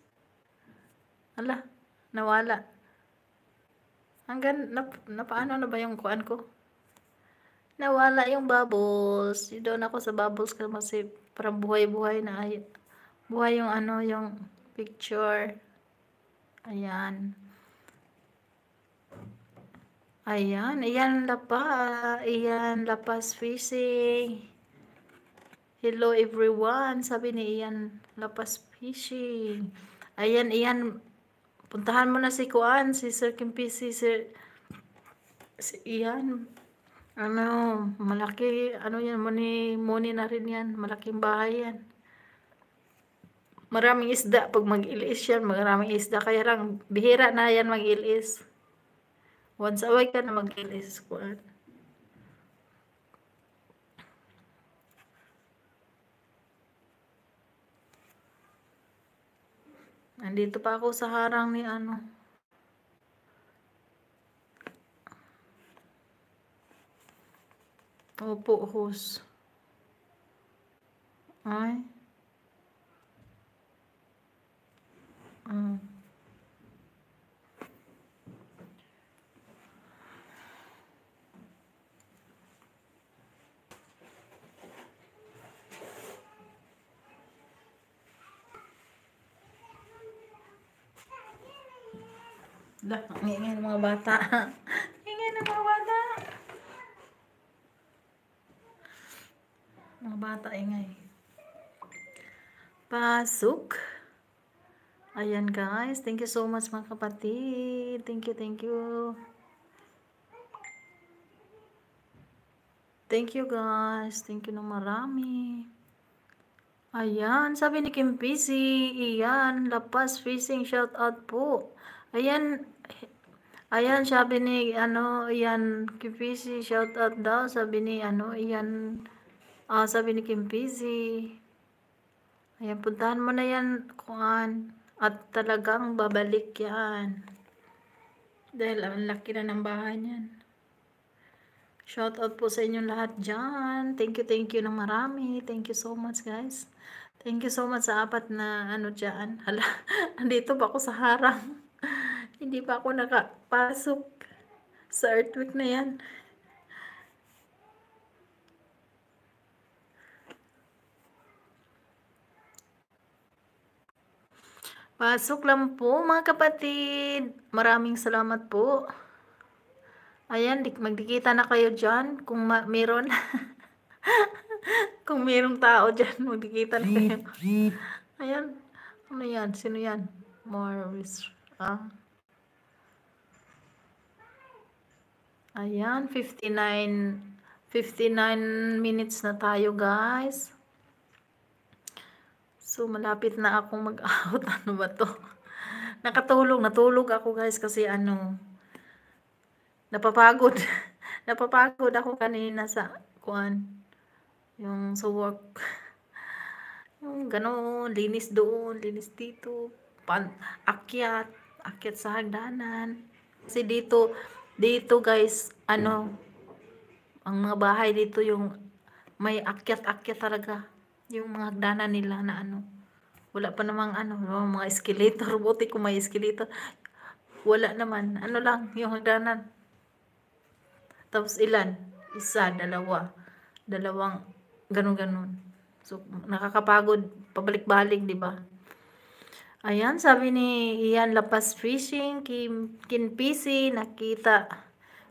Ala, nawala. Hanggang, na, na paano na ba yung kuan ko? Nawala yung bubbles. Yun doon ako sa bubbles kasi parang buhay-buhay na ay, buhay yung ano, yung picture. Ayan. Ayan, ayan lapa, ayan lapas fishing. Hello everyone, sabi ni Ian lapas fishing. Ayan, ayan, puntahan mo na si Kuan, si Sir Kimpi, si Sir, si Ian. Ano, malaki, ano yan, money, money na rin yan, malaking bahay yan maraming isda pag mag-ilis yan, maraming isda. Kaya lang, bihira na yan mag-ilis. Once a week ka na mag-ilis. Nandito pa ako sa harang ni ano. Opo, hose. Ay. Mm. Dah, ingay ng mga bata. ingay ng mga bata. Mga bata ingay. Pasok. Pasok. Ayan guys, thank you so much mga kapatid. Thank you, thank you. Thank you guys. Thank you ng marami. Ayan, sabi ni Kim Pisi, iyan, lapas fishing, shout out po. Ayan, ayan, sabi ni, ano, iyan, Kim Pisi, shout out daw, sabi ni, ano, iyan, uh, ah, sabi ni Kim Pisi. Ayan, puntahan mo na yan, kuan. At talagang babalik yan. Dahil ang laki na ng bahay niyan. Shout out po sa inyong lahat dyan. Thank you, thank you na marami. Thank you so much guys. Thank you so much sa apat na ano dyan. Hala, andito pa ako sa harang. Hindi pa ako nakapasok sa earthquake na yan. Pasok lang po mga kapatid. Maraming salamat po. Ayan, magdikita na kayo dyan kung meron. kung merong tao dyan, magdikita na kayo. Ayan. Ano yan? Sino yan? Morris. ah. Ayan, 59 59 minutes na tayo guys. So, malapit na akong mag-out. Ano ba to? Nakatulog. Natulog ako guys kasi ano, napapagod. napapagod ako kanina sa kuan. Yung sa work. Yung ganoon, linis doon, linis dito. Pan, akyat, akyat sa hagdanan. Kasi dito, dito guys, ano, ang mga bahay dito yung may akyat-akyat talaga. Yung mga hagdanan nila na ano. Wala pa namang ano, mga escalator. Buti ko may escalator. Wala naman. Ano lang, yung hagdanan. Tapos ilan? Isa, dalawa. Dalawang, ganun-ganun. So, nakakapagod. Pabalik-balik, di ba? Ayan, sabi ni Ian Lapas Fishing, Kim, Kim PC, nakita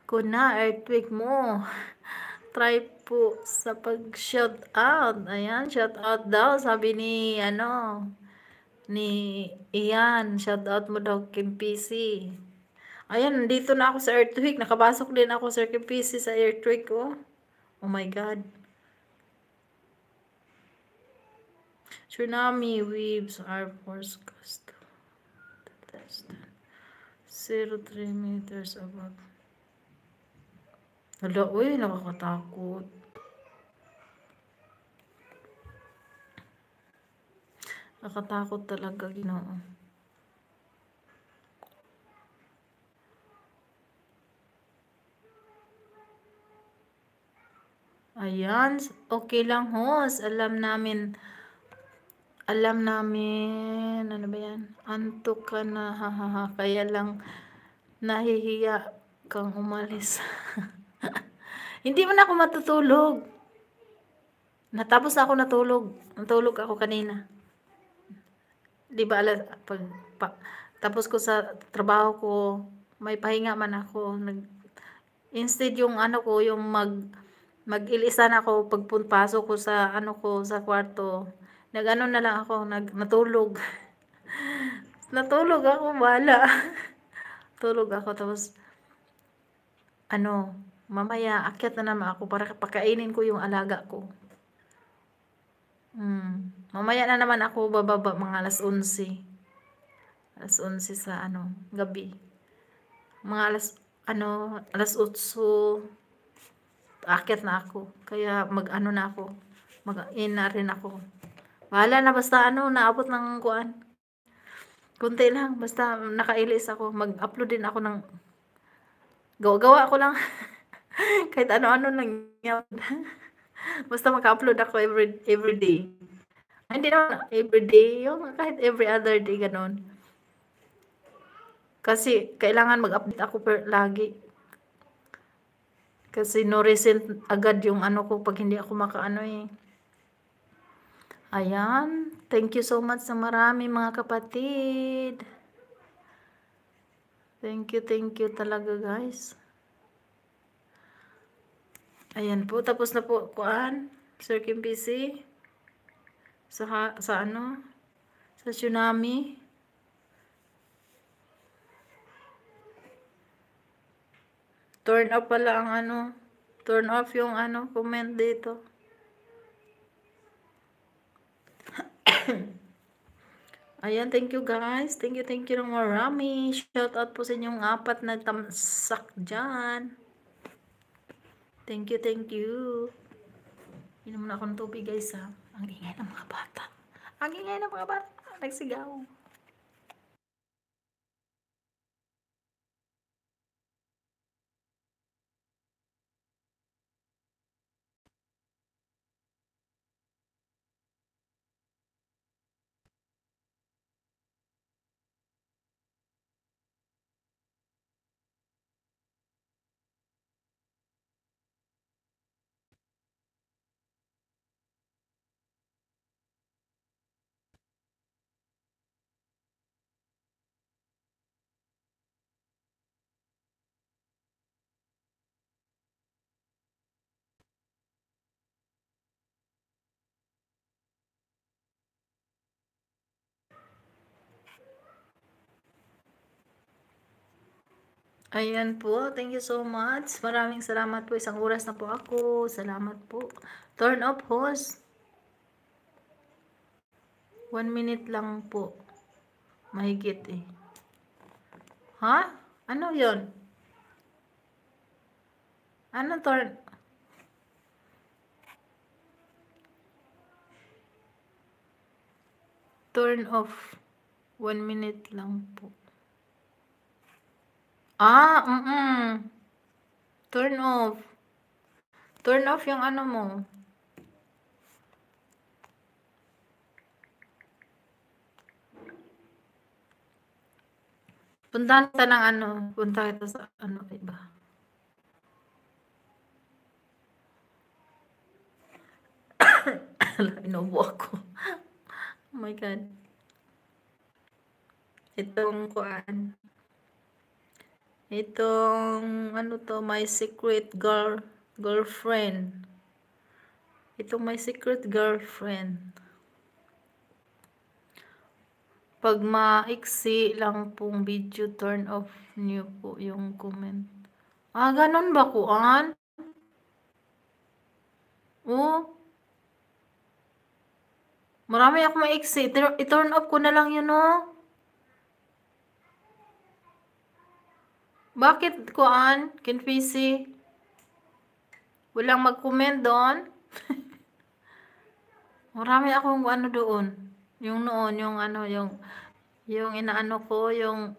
ko na earthquake mo. Try po sa pag-shout out. Ayan, shout out daw. Sabi ni, ano, ni Ian. Shout out mo daw, Kim PC. Ayan, dito na ako sa earthquake. Nakabasok din ako, sa Kim PC, sa earthquake, oh. Oh my God. Tsunami waves are forecast to less than 0.3 meters above. Hala, uy, nakakatakot. Nakatakot talaga ginoo. Ayan, okay lang hos. Alam namin, alam namin, ano ba yan? Antok ka na, ha, ha, ha. Kaya lang, nahihiya kang umalis. Hindi mo na ako matutulog. Natapos na ako natulog. Natulog ako kanina di ba alas, pag, pa, tapos ko sa trabaho ko, may pahinga man ako. Nag, instead yung ano ko, yung mag, mag-ilisan ako pagpunpasok ko sa ano ko, sa kwarto. Nagano na lang ako, nag, natulog. natulog ako, wala. Tulog ako, tapos, ano, mamaya, akyat na naman ako para pakainin ko yung alaga ko. Mm. Mamaya na naman ako bababa mga alas 11. Alas 11 sa ano, gabi. Mga alas, ano, alas 8. Aakyat na ako. Kaya mag ano na ako. Mag-in na rin ako. Wala na basta ano, naabot ng kuan. Kunti lang. Basta nakailis ako. Mag-upload din ako ng gawa-gawa ko lang. Kahit ano-ano lang. Basta mag-upload ako every, every day. Hindi naman day, yung Kahit every other day, ganun. Kasi, kailangan mag-update ako per, lagi. Kasi no recent agad yung ano ko pag hindi ako makaano eh. Ayan. Thank you so much sa marami mga kapatid. Thank you, thank you talaga guys. Ayan po. Tapos na po. Kuan? Sir Kim PC sa, sa ano, sa tsunami. Turn off pala ang ano, turn off yung ano, comment dito. Ayan, thank you guys. Thank you, thank you ng marami. Shout out po sa inyong apat na tamsak dyan. Thank you, thank you. Inom na akong tubig guys ha. Ang ingay ng mga bata. Ang ingay ng mga bata. Nagsigaw. Ayan po. Thank you so much. Maraming salamat po. Isang oras na po ako. Salamat po. Turn off host. One minute lang po. Mahigit eh. Ha? Ano yon? Ano turn? Turn off. One minute lang po. Ah, mm. Turn off. Turn off yung ano mo. Puntahan kita ng ano, punta kita sa ano iba. Inubo ako. oh my God. Itong kuan. Itong, ano to, my secret girl, girlfriend. Itong my secret girlfriend. Pag maiksi lang pong video, turn off niyo po yung comment. Ah, ganun ba ko an? Oh. Marami ako maiksi. I-turn off ko na lang yun, oh. Bakit kuan? see? Walang mag-comment doon? Marami akong ano doon. Yung noon, yung ano, yung yung inaano ko, yung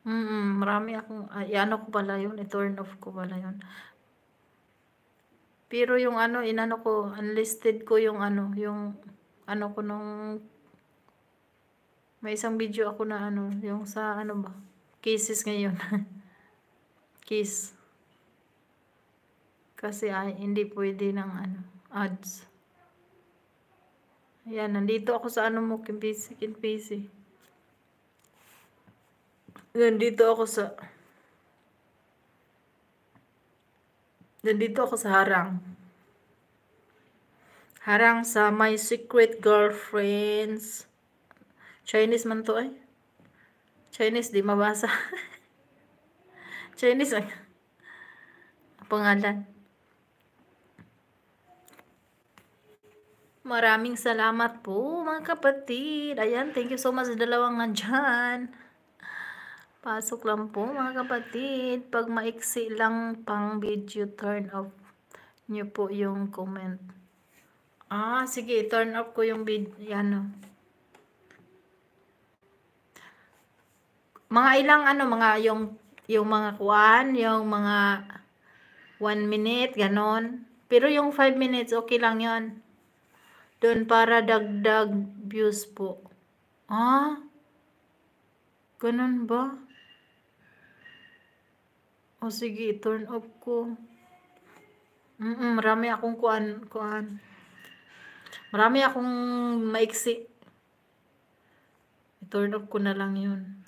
Mm, -mm marami akong ah, iano ko pala yun, i-turn off ko pala yun. Pero yung ano, inano ko, unlisted ko yung ano, yung ano ko nung may isang video ako na ano, yung sa ano ba, cases ngayon. Case. Kasi ay, hindi pwede ng ano, ads. Ayan, nandito ako sa ano mo, kimpisi, kimpisi. Eh. Nandito ako sa... Nandito ako sa harang. Harang sa My Secret Girlfriends Chinese man to ay. Eh. Chinese, di mabasa. Chinese ang pangalan. Maraming salamat po mga kapatid. Ayan, thank you so much sa dalawang nandyan. Pasok lang po mga kapatid. Pag maiksi lang pang video, turn off nyo po yung comment. Ah, sige, turn off ko yung video. Yan o. mga ilang ano, mga yung, yung mga kuan, yung mga 1 minute, ganon. Pero yung 5 minutes, okay lang yon Doon para dagdag views po. Ah? Ganon ba? O sige, turn off ko. Mm, -mm marami akong kuan, kuan. Marami akong maiksi. I turn off ko na lang yun.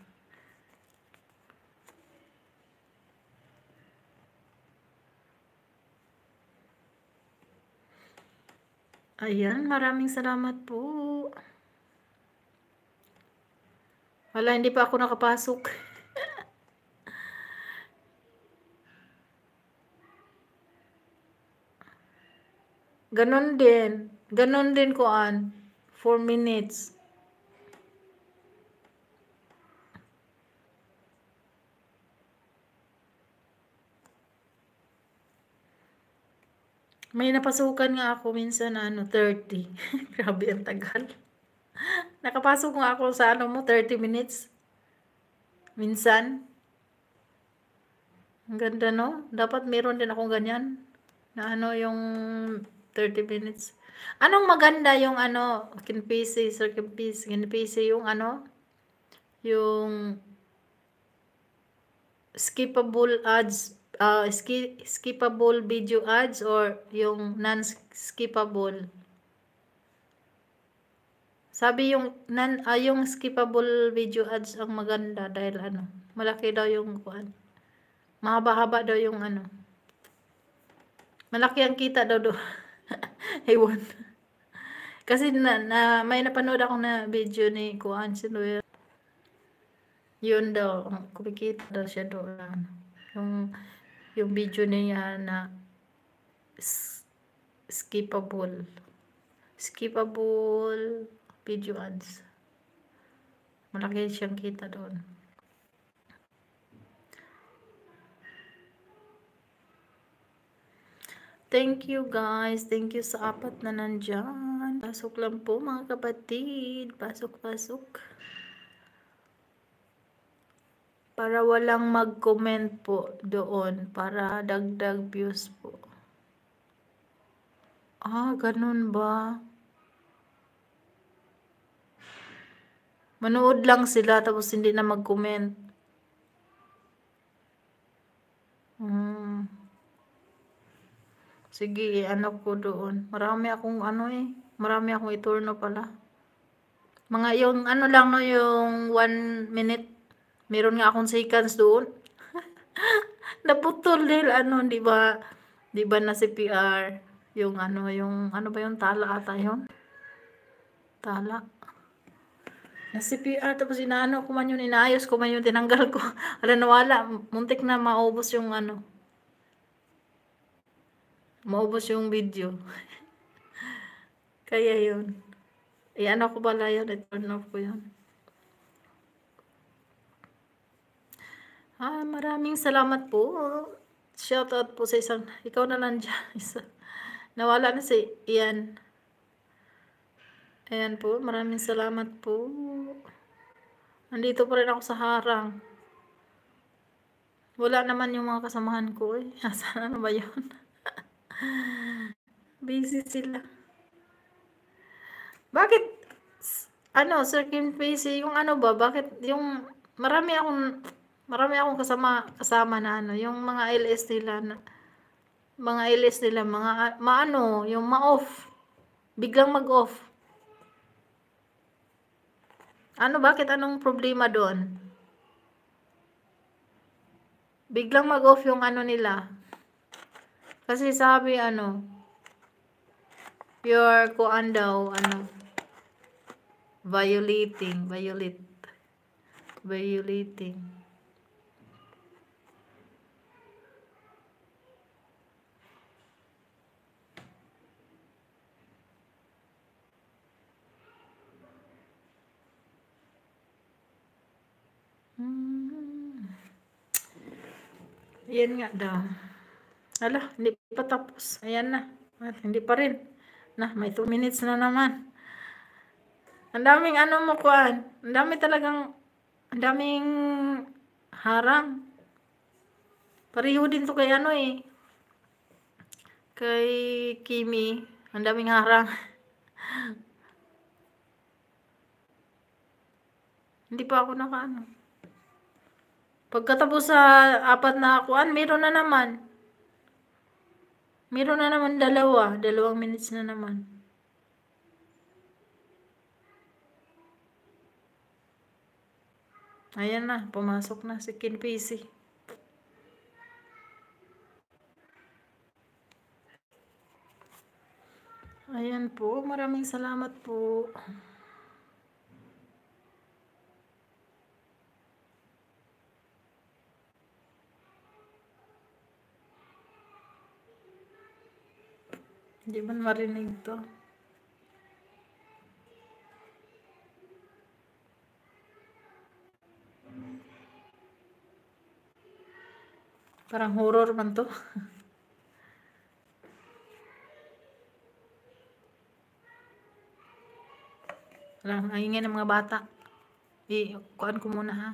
Ayan, maraming salamat po. Wala, hindi pa ako nakapasok. ganon din. Ganon din, ko an. 4 minutes. May napasukan nga ako minsan na ano, 30. Grabe ang tagal. Nakapasok nga ako sa ano mo, 30 minutes. Minsan. Ang ganda no? Dapat meron din akong ganyan. Na ano yung 30 minutes. Anong maganda yung ano, kinpisi, sir kinpisi, kinpisi yung ano, yung skippable ads uh, skip skippable video ads or yung non-skippable. Sabi yung non uh, ah, yung skippable video ads ang maganda dahil ano, malaki daw yung kuan. Mahaba-haba daw yung ano. Malaki ang kita daw do. Ewan. Kasi na, na, may napanood ako na video ni Kuan Sinuel. Yun daw, kumikita daw siya doon. Yung yung video niya na skippable skippable video ads malaki siyang kita doon Thank you guys. Thank you sa apat na nandyan. Pasok lang po mga kapatid. Pasok, pasok para walang mag-comment po doon para dagdag views po ah ganun ba manood lang sila tapos hindi na mag-comment hmm. sige ano ko doon marami akong ano eh marami akong iturno pala mga yung ano lang no yung 1 minute Meron nga akong seconds doon. Naputol dahil ano, di ba? Di ba na CPR? Yung ano, yung ano ba yung tala ata yun? Tala. Na CPR, tapos inaano ko man yun, inayos ko man yun, tinanggal ko. Wala nawala, muntik na maubos yung ano. Maubos yung video. Kaya yun. Iyan eh, ako pala yun, return off ko yun. Ah, maraming salamat po. Shout out po sa isang, ikaw na lang dyan. Isa, nawala na si Ian. Ayan po, maraming salamat po. Nandito pa rin ako sa harang. Wala naman yung mga kasamahan ko eh. Nasaan na ba yun? Busy sila. Bakit, ano, Sir Kim Pacey, yung ano ba, bakit, yung, marami akong marami akong kasama kasama na ano, yung mga LS nila na mga LS nila, mga maano, yung ma-off. Biglang mag-off. Ano bakit anong problema doon? Biglang mag-off yung ano nila. Kasi sabi ano, your kuan daw, ano, violating, violate, violating. Hmm. Yan nga daw. Ala, hindi pa tapos. Ayan na. At ah, hindi pa rin. Na, may 2 minutes na naman. Ang daming ano mo kuan. Ang dami talagang ang daming harang. Pareho din to kay ano eh. Kay Kimi. Ang daming harang. hindi pa ako nakaano. Pagkatapos sa apat na kuan, meron na naman. Meron na naman dalawa. Dalawang minutes na naman. Ayan na, pumasok na si Kin PC. Ayan po, maraming salamat po. Hindi man marinig to. Parang horror man to. Wala, nangingin ng mga bata. I-kuan ko muna ha.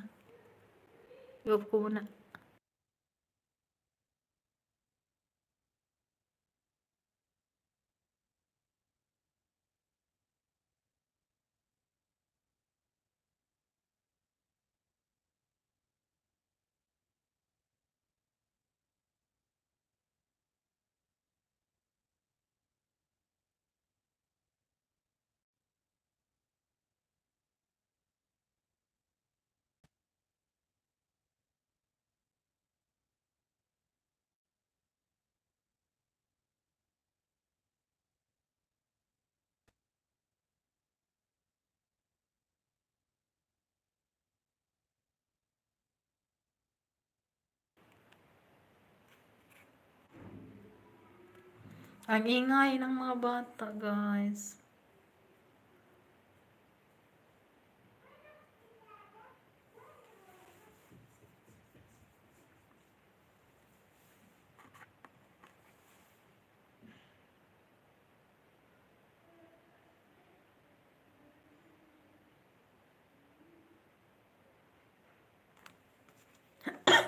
I-off ko muna. Ang ingay ng mga bata, guys.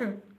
Hmm.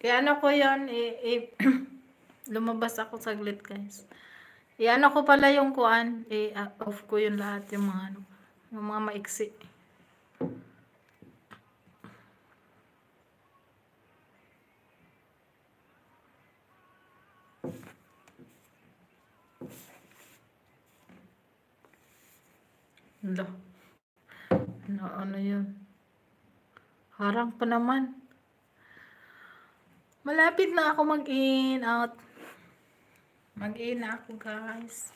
Kaya eh, ano ko yon eh, i eh, lumabas ako saglit guys. I-ano eh, ko pala yung kuan, eh, ah, off ko yung lahat yung mga ano, yung mga maiksi. Ano? Ano, ano yun? Harang pa naman. Malapit na ako mag-in out. Mag-in na ako, guys.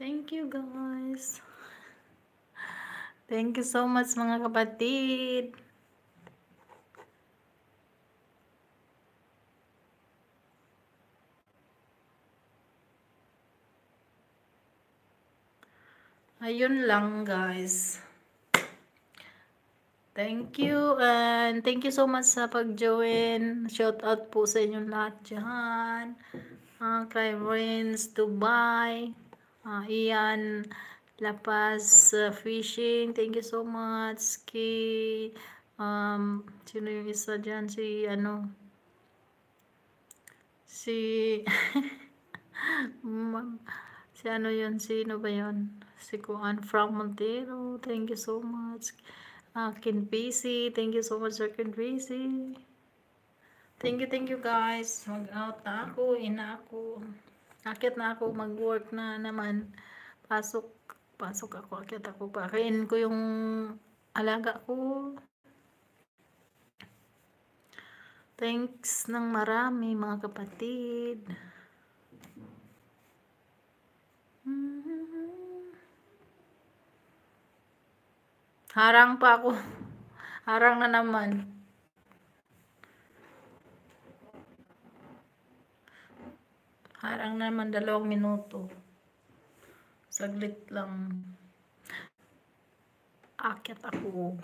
Thank you, guys. Thank you so much, mga kapatid. Ayun lang guys. Thank you and thank you so much sa pag-join. Shout out po sa inyong lahat dyan. Uh, ah, kay Rins, Dubai, uh, Ian, Lapas uh, Fishing. Thank you so much. Kay, um, sino yung isa dyan? Si, ano, si, si ano yun? Sino ba yun? si Kuan from Montero. Thank you so much. Uh, Ken PC. Thank you so much, Sir Ken PC. Thank you, thank you guys. Mag-out na ako, ina eh, ako. Akit na ako, mag-work na naman. Pasok, pasok ako, akit ako. Pakain ko yung alaga ko. Thanks ng marami mga kapatid. Mm-hmm. Harang pa ako. Harang na naman. Harang na naman dalawang minuto. Saglit lang. Akyat ako.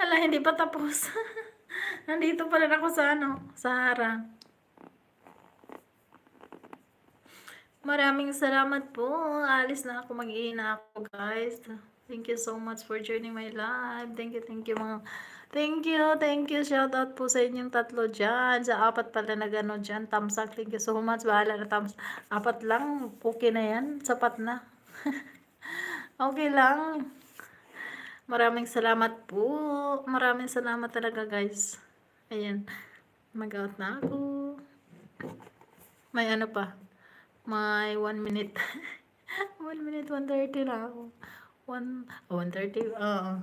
Hala, hindi pa tapos. Nandito pa rin ako sa ano, sa harang. Maraming salamat po. Alis na ako, mag-iina ako, guys. Thank you so much for joining my live. Thank you, thank you mga... Thank you, thank you. Shout out po sa inyong tatlo dyan. Sa apat pala na gano'n dyan. Thumbs up. Thank you so much. Bahala na thumbs Apat lang. Okay na yan. Sapat na. okay lang. Maraming salamat po. Maraming salamat talaga guys. Ayan. Mag-out na ako. May ano pa. May 1 minute. 1 minute, 1.30 na ako. 1, oh, 1.30? Oo. Uh,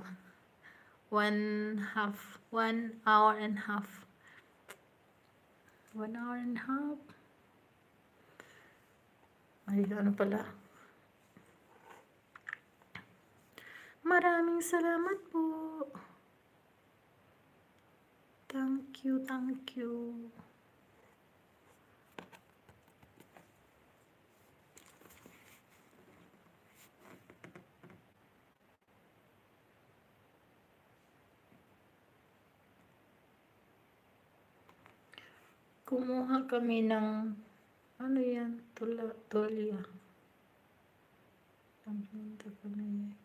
1 half. 1 hour and half. 1 hour and half. Ay, ano pala? Maraming salamat po. Thank you, thank you. kumuha kami ng ano yan, tula, tulya. Ang kami.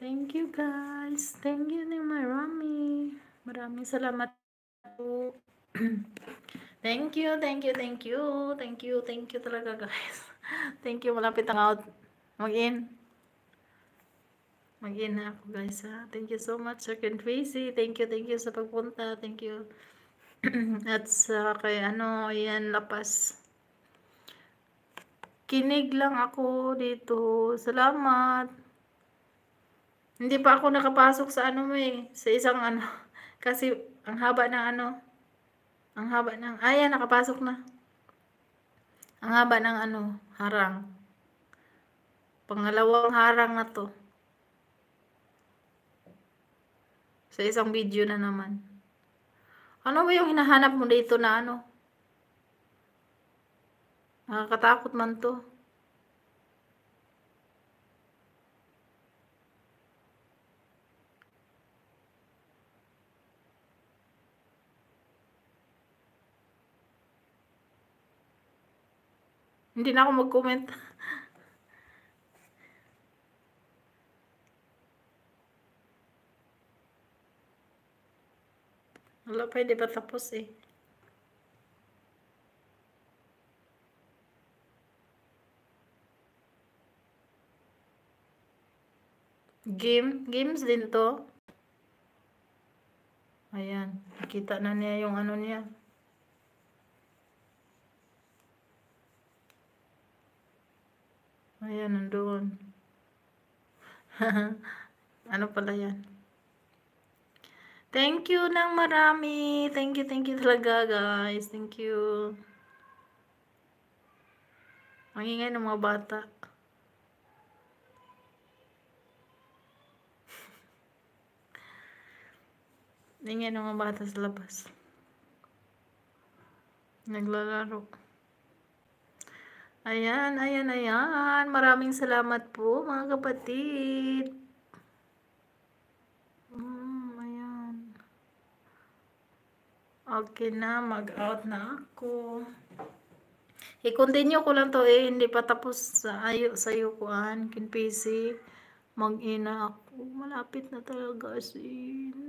Thank you guys. Thank you ni marami. Maraming salamat po. thank you, thank you, thank you. Thank you, thank you talaga guys. thank you, malapit ang out. Mag-in. Mag-in na ako guys ha. Thank you so much second Ken Tracy. Thank you, thank you sa pagpunta. Thank you. At sa uh, kay ano, ayan, lapas. Kinig lang ako dito. Salamat. Hindi pa ako nakapasok sa ano may eh, Sa isang ano. Kasi ang haba ng ano. Ang haba ng... Ayan, ah, nakapasok na. Ang haba ng ano. Harang. Pangalawang harang na to. Sa isang video na naman. Ano ba yung hinahanap mo dito na ano? Nakakatakot man to. Hindi na ako mag-comment. Wala, pwede ba tapos eh. Game. Games din to. Ayan. Nakita na niya yung ano niya. Ayan, nandoon. ano pala yan? Thank you ng marami. Thank you, thank you talaga, guys. Thank you. Ang ingay ng mga bata. ingay ng mga bata sa labas. Naglalaro. Naglalaro. Ayan, ayan, ayan. Maraming salamat po mga kapatid. Mm, ayan. Okay na, mag-out na ako. I-continue ko lang to eh, hindi pa tapos sa ayo sa yukuan, kin PC. Mag-ina ako. Malapit na talaga as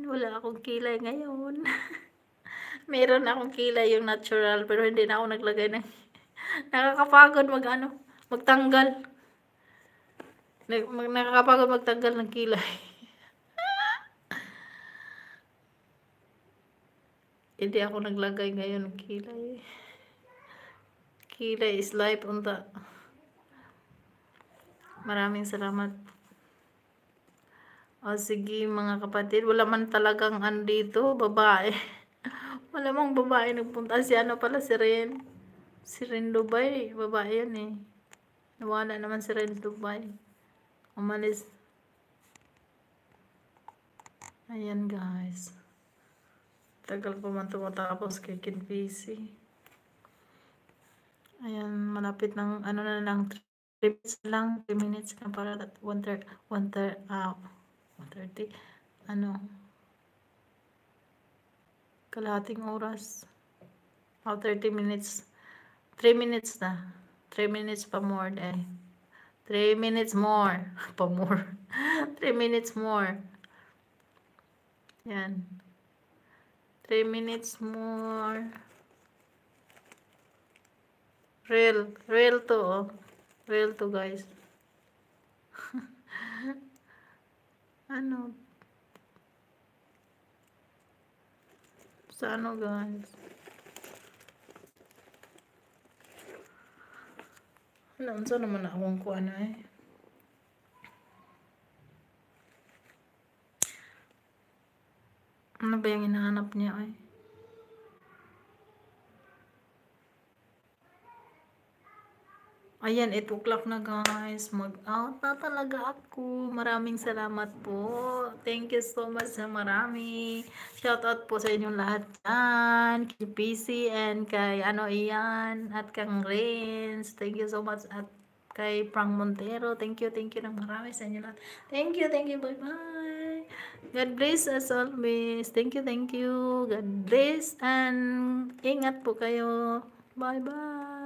Wala akong kilay ngayon. Meron akong kilay yung natural pero hindi na ako naglagay ng Nakakapagod mag ano, magtanggal. Nakakapagod magtanggal ng kilay. Hindi ako naglagay ngayon ng kilay. Kilay is life on the... Maraming salamat. O sige mga kapatid, wala man talagang ano dito, babae. wala mang babae nagpunta. Si ano pala si Ren. Si Ren Dubai, babae yan eh. Nawala naman si Ren Lubay. Umalis. Ayan guys. Tagal pa man tumatapos kay Kin PC. Ayan, malapit ng ano na lang 3 minutes lang, 3 minutes na para 1.30 uh, 1.30 ano kalahating oras oh, 30 minutes 3 minutes na. 3 minutes pa more dahil. 3 minutes more. pa more. 3 minutes more. Yan. 3 minutes more. Real. Real to, oh. Real to, guys. ano? Sa ano, guys? Ano, unsa naman akong kuan ay? Eh? Ano ba yung hinahanap niya ay? Eh? Ayan, 8 o'clock na guys. Mag-out na talaga ako. Maraming salamat po. Thank you so much sa marami. Shout out po sa inyong lahat dyan. Kay PC and kay ano iyan. At kang Rains. Thank you so much. At kay Prang Montero. Thank you, thank you ng marami sa inyo lahat. Thank you, thank you. Bye-bye. God bless us always. Thank you, thank you. God bless and ingat po kayo. Bye-bye.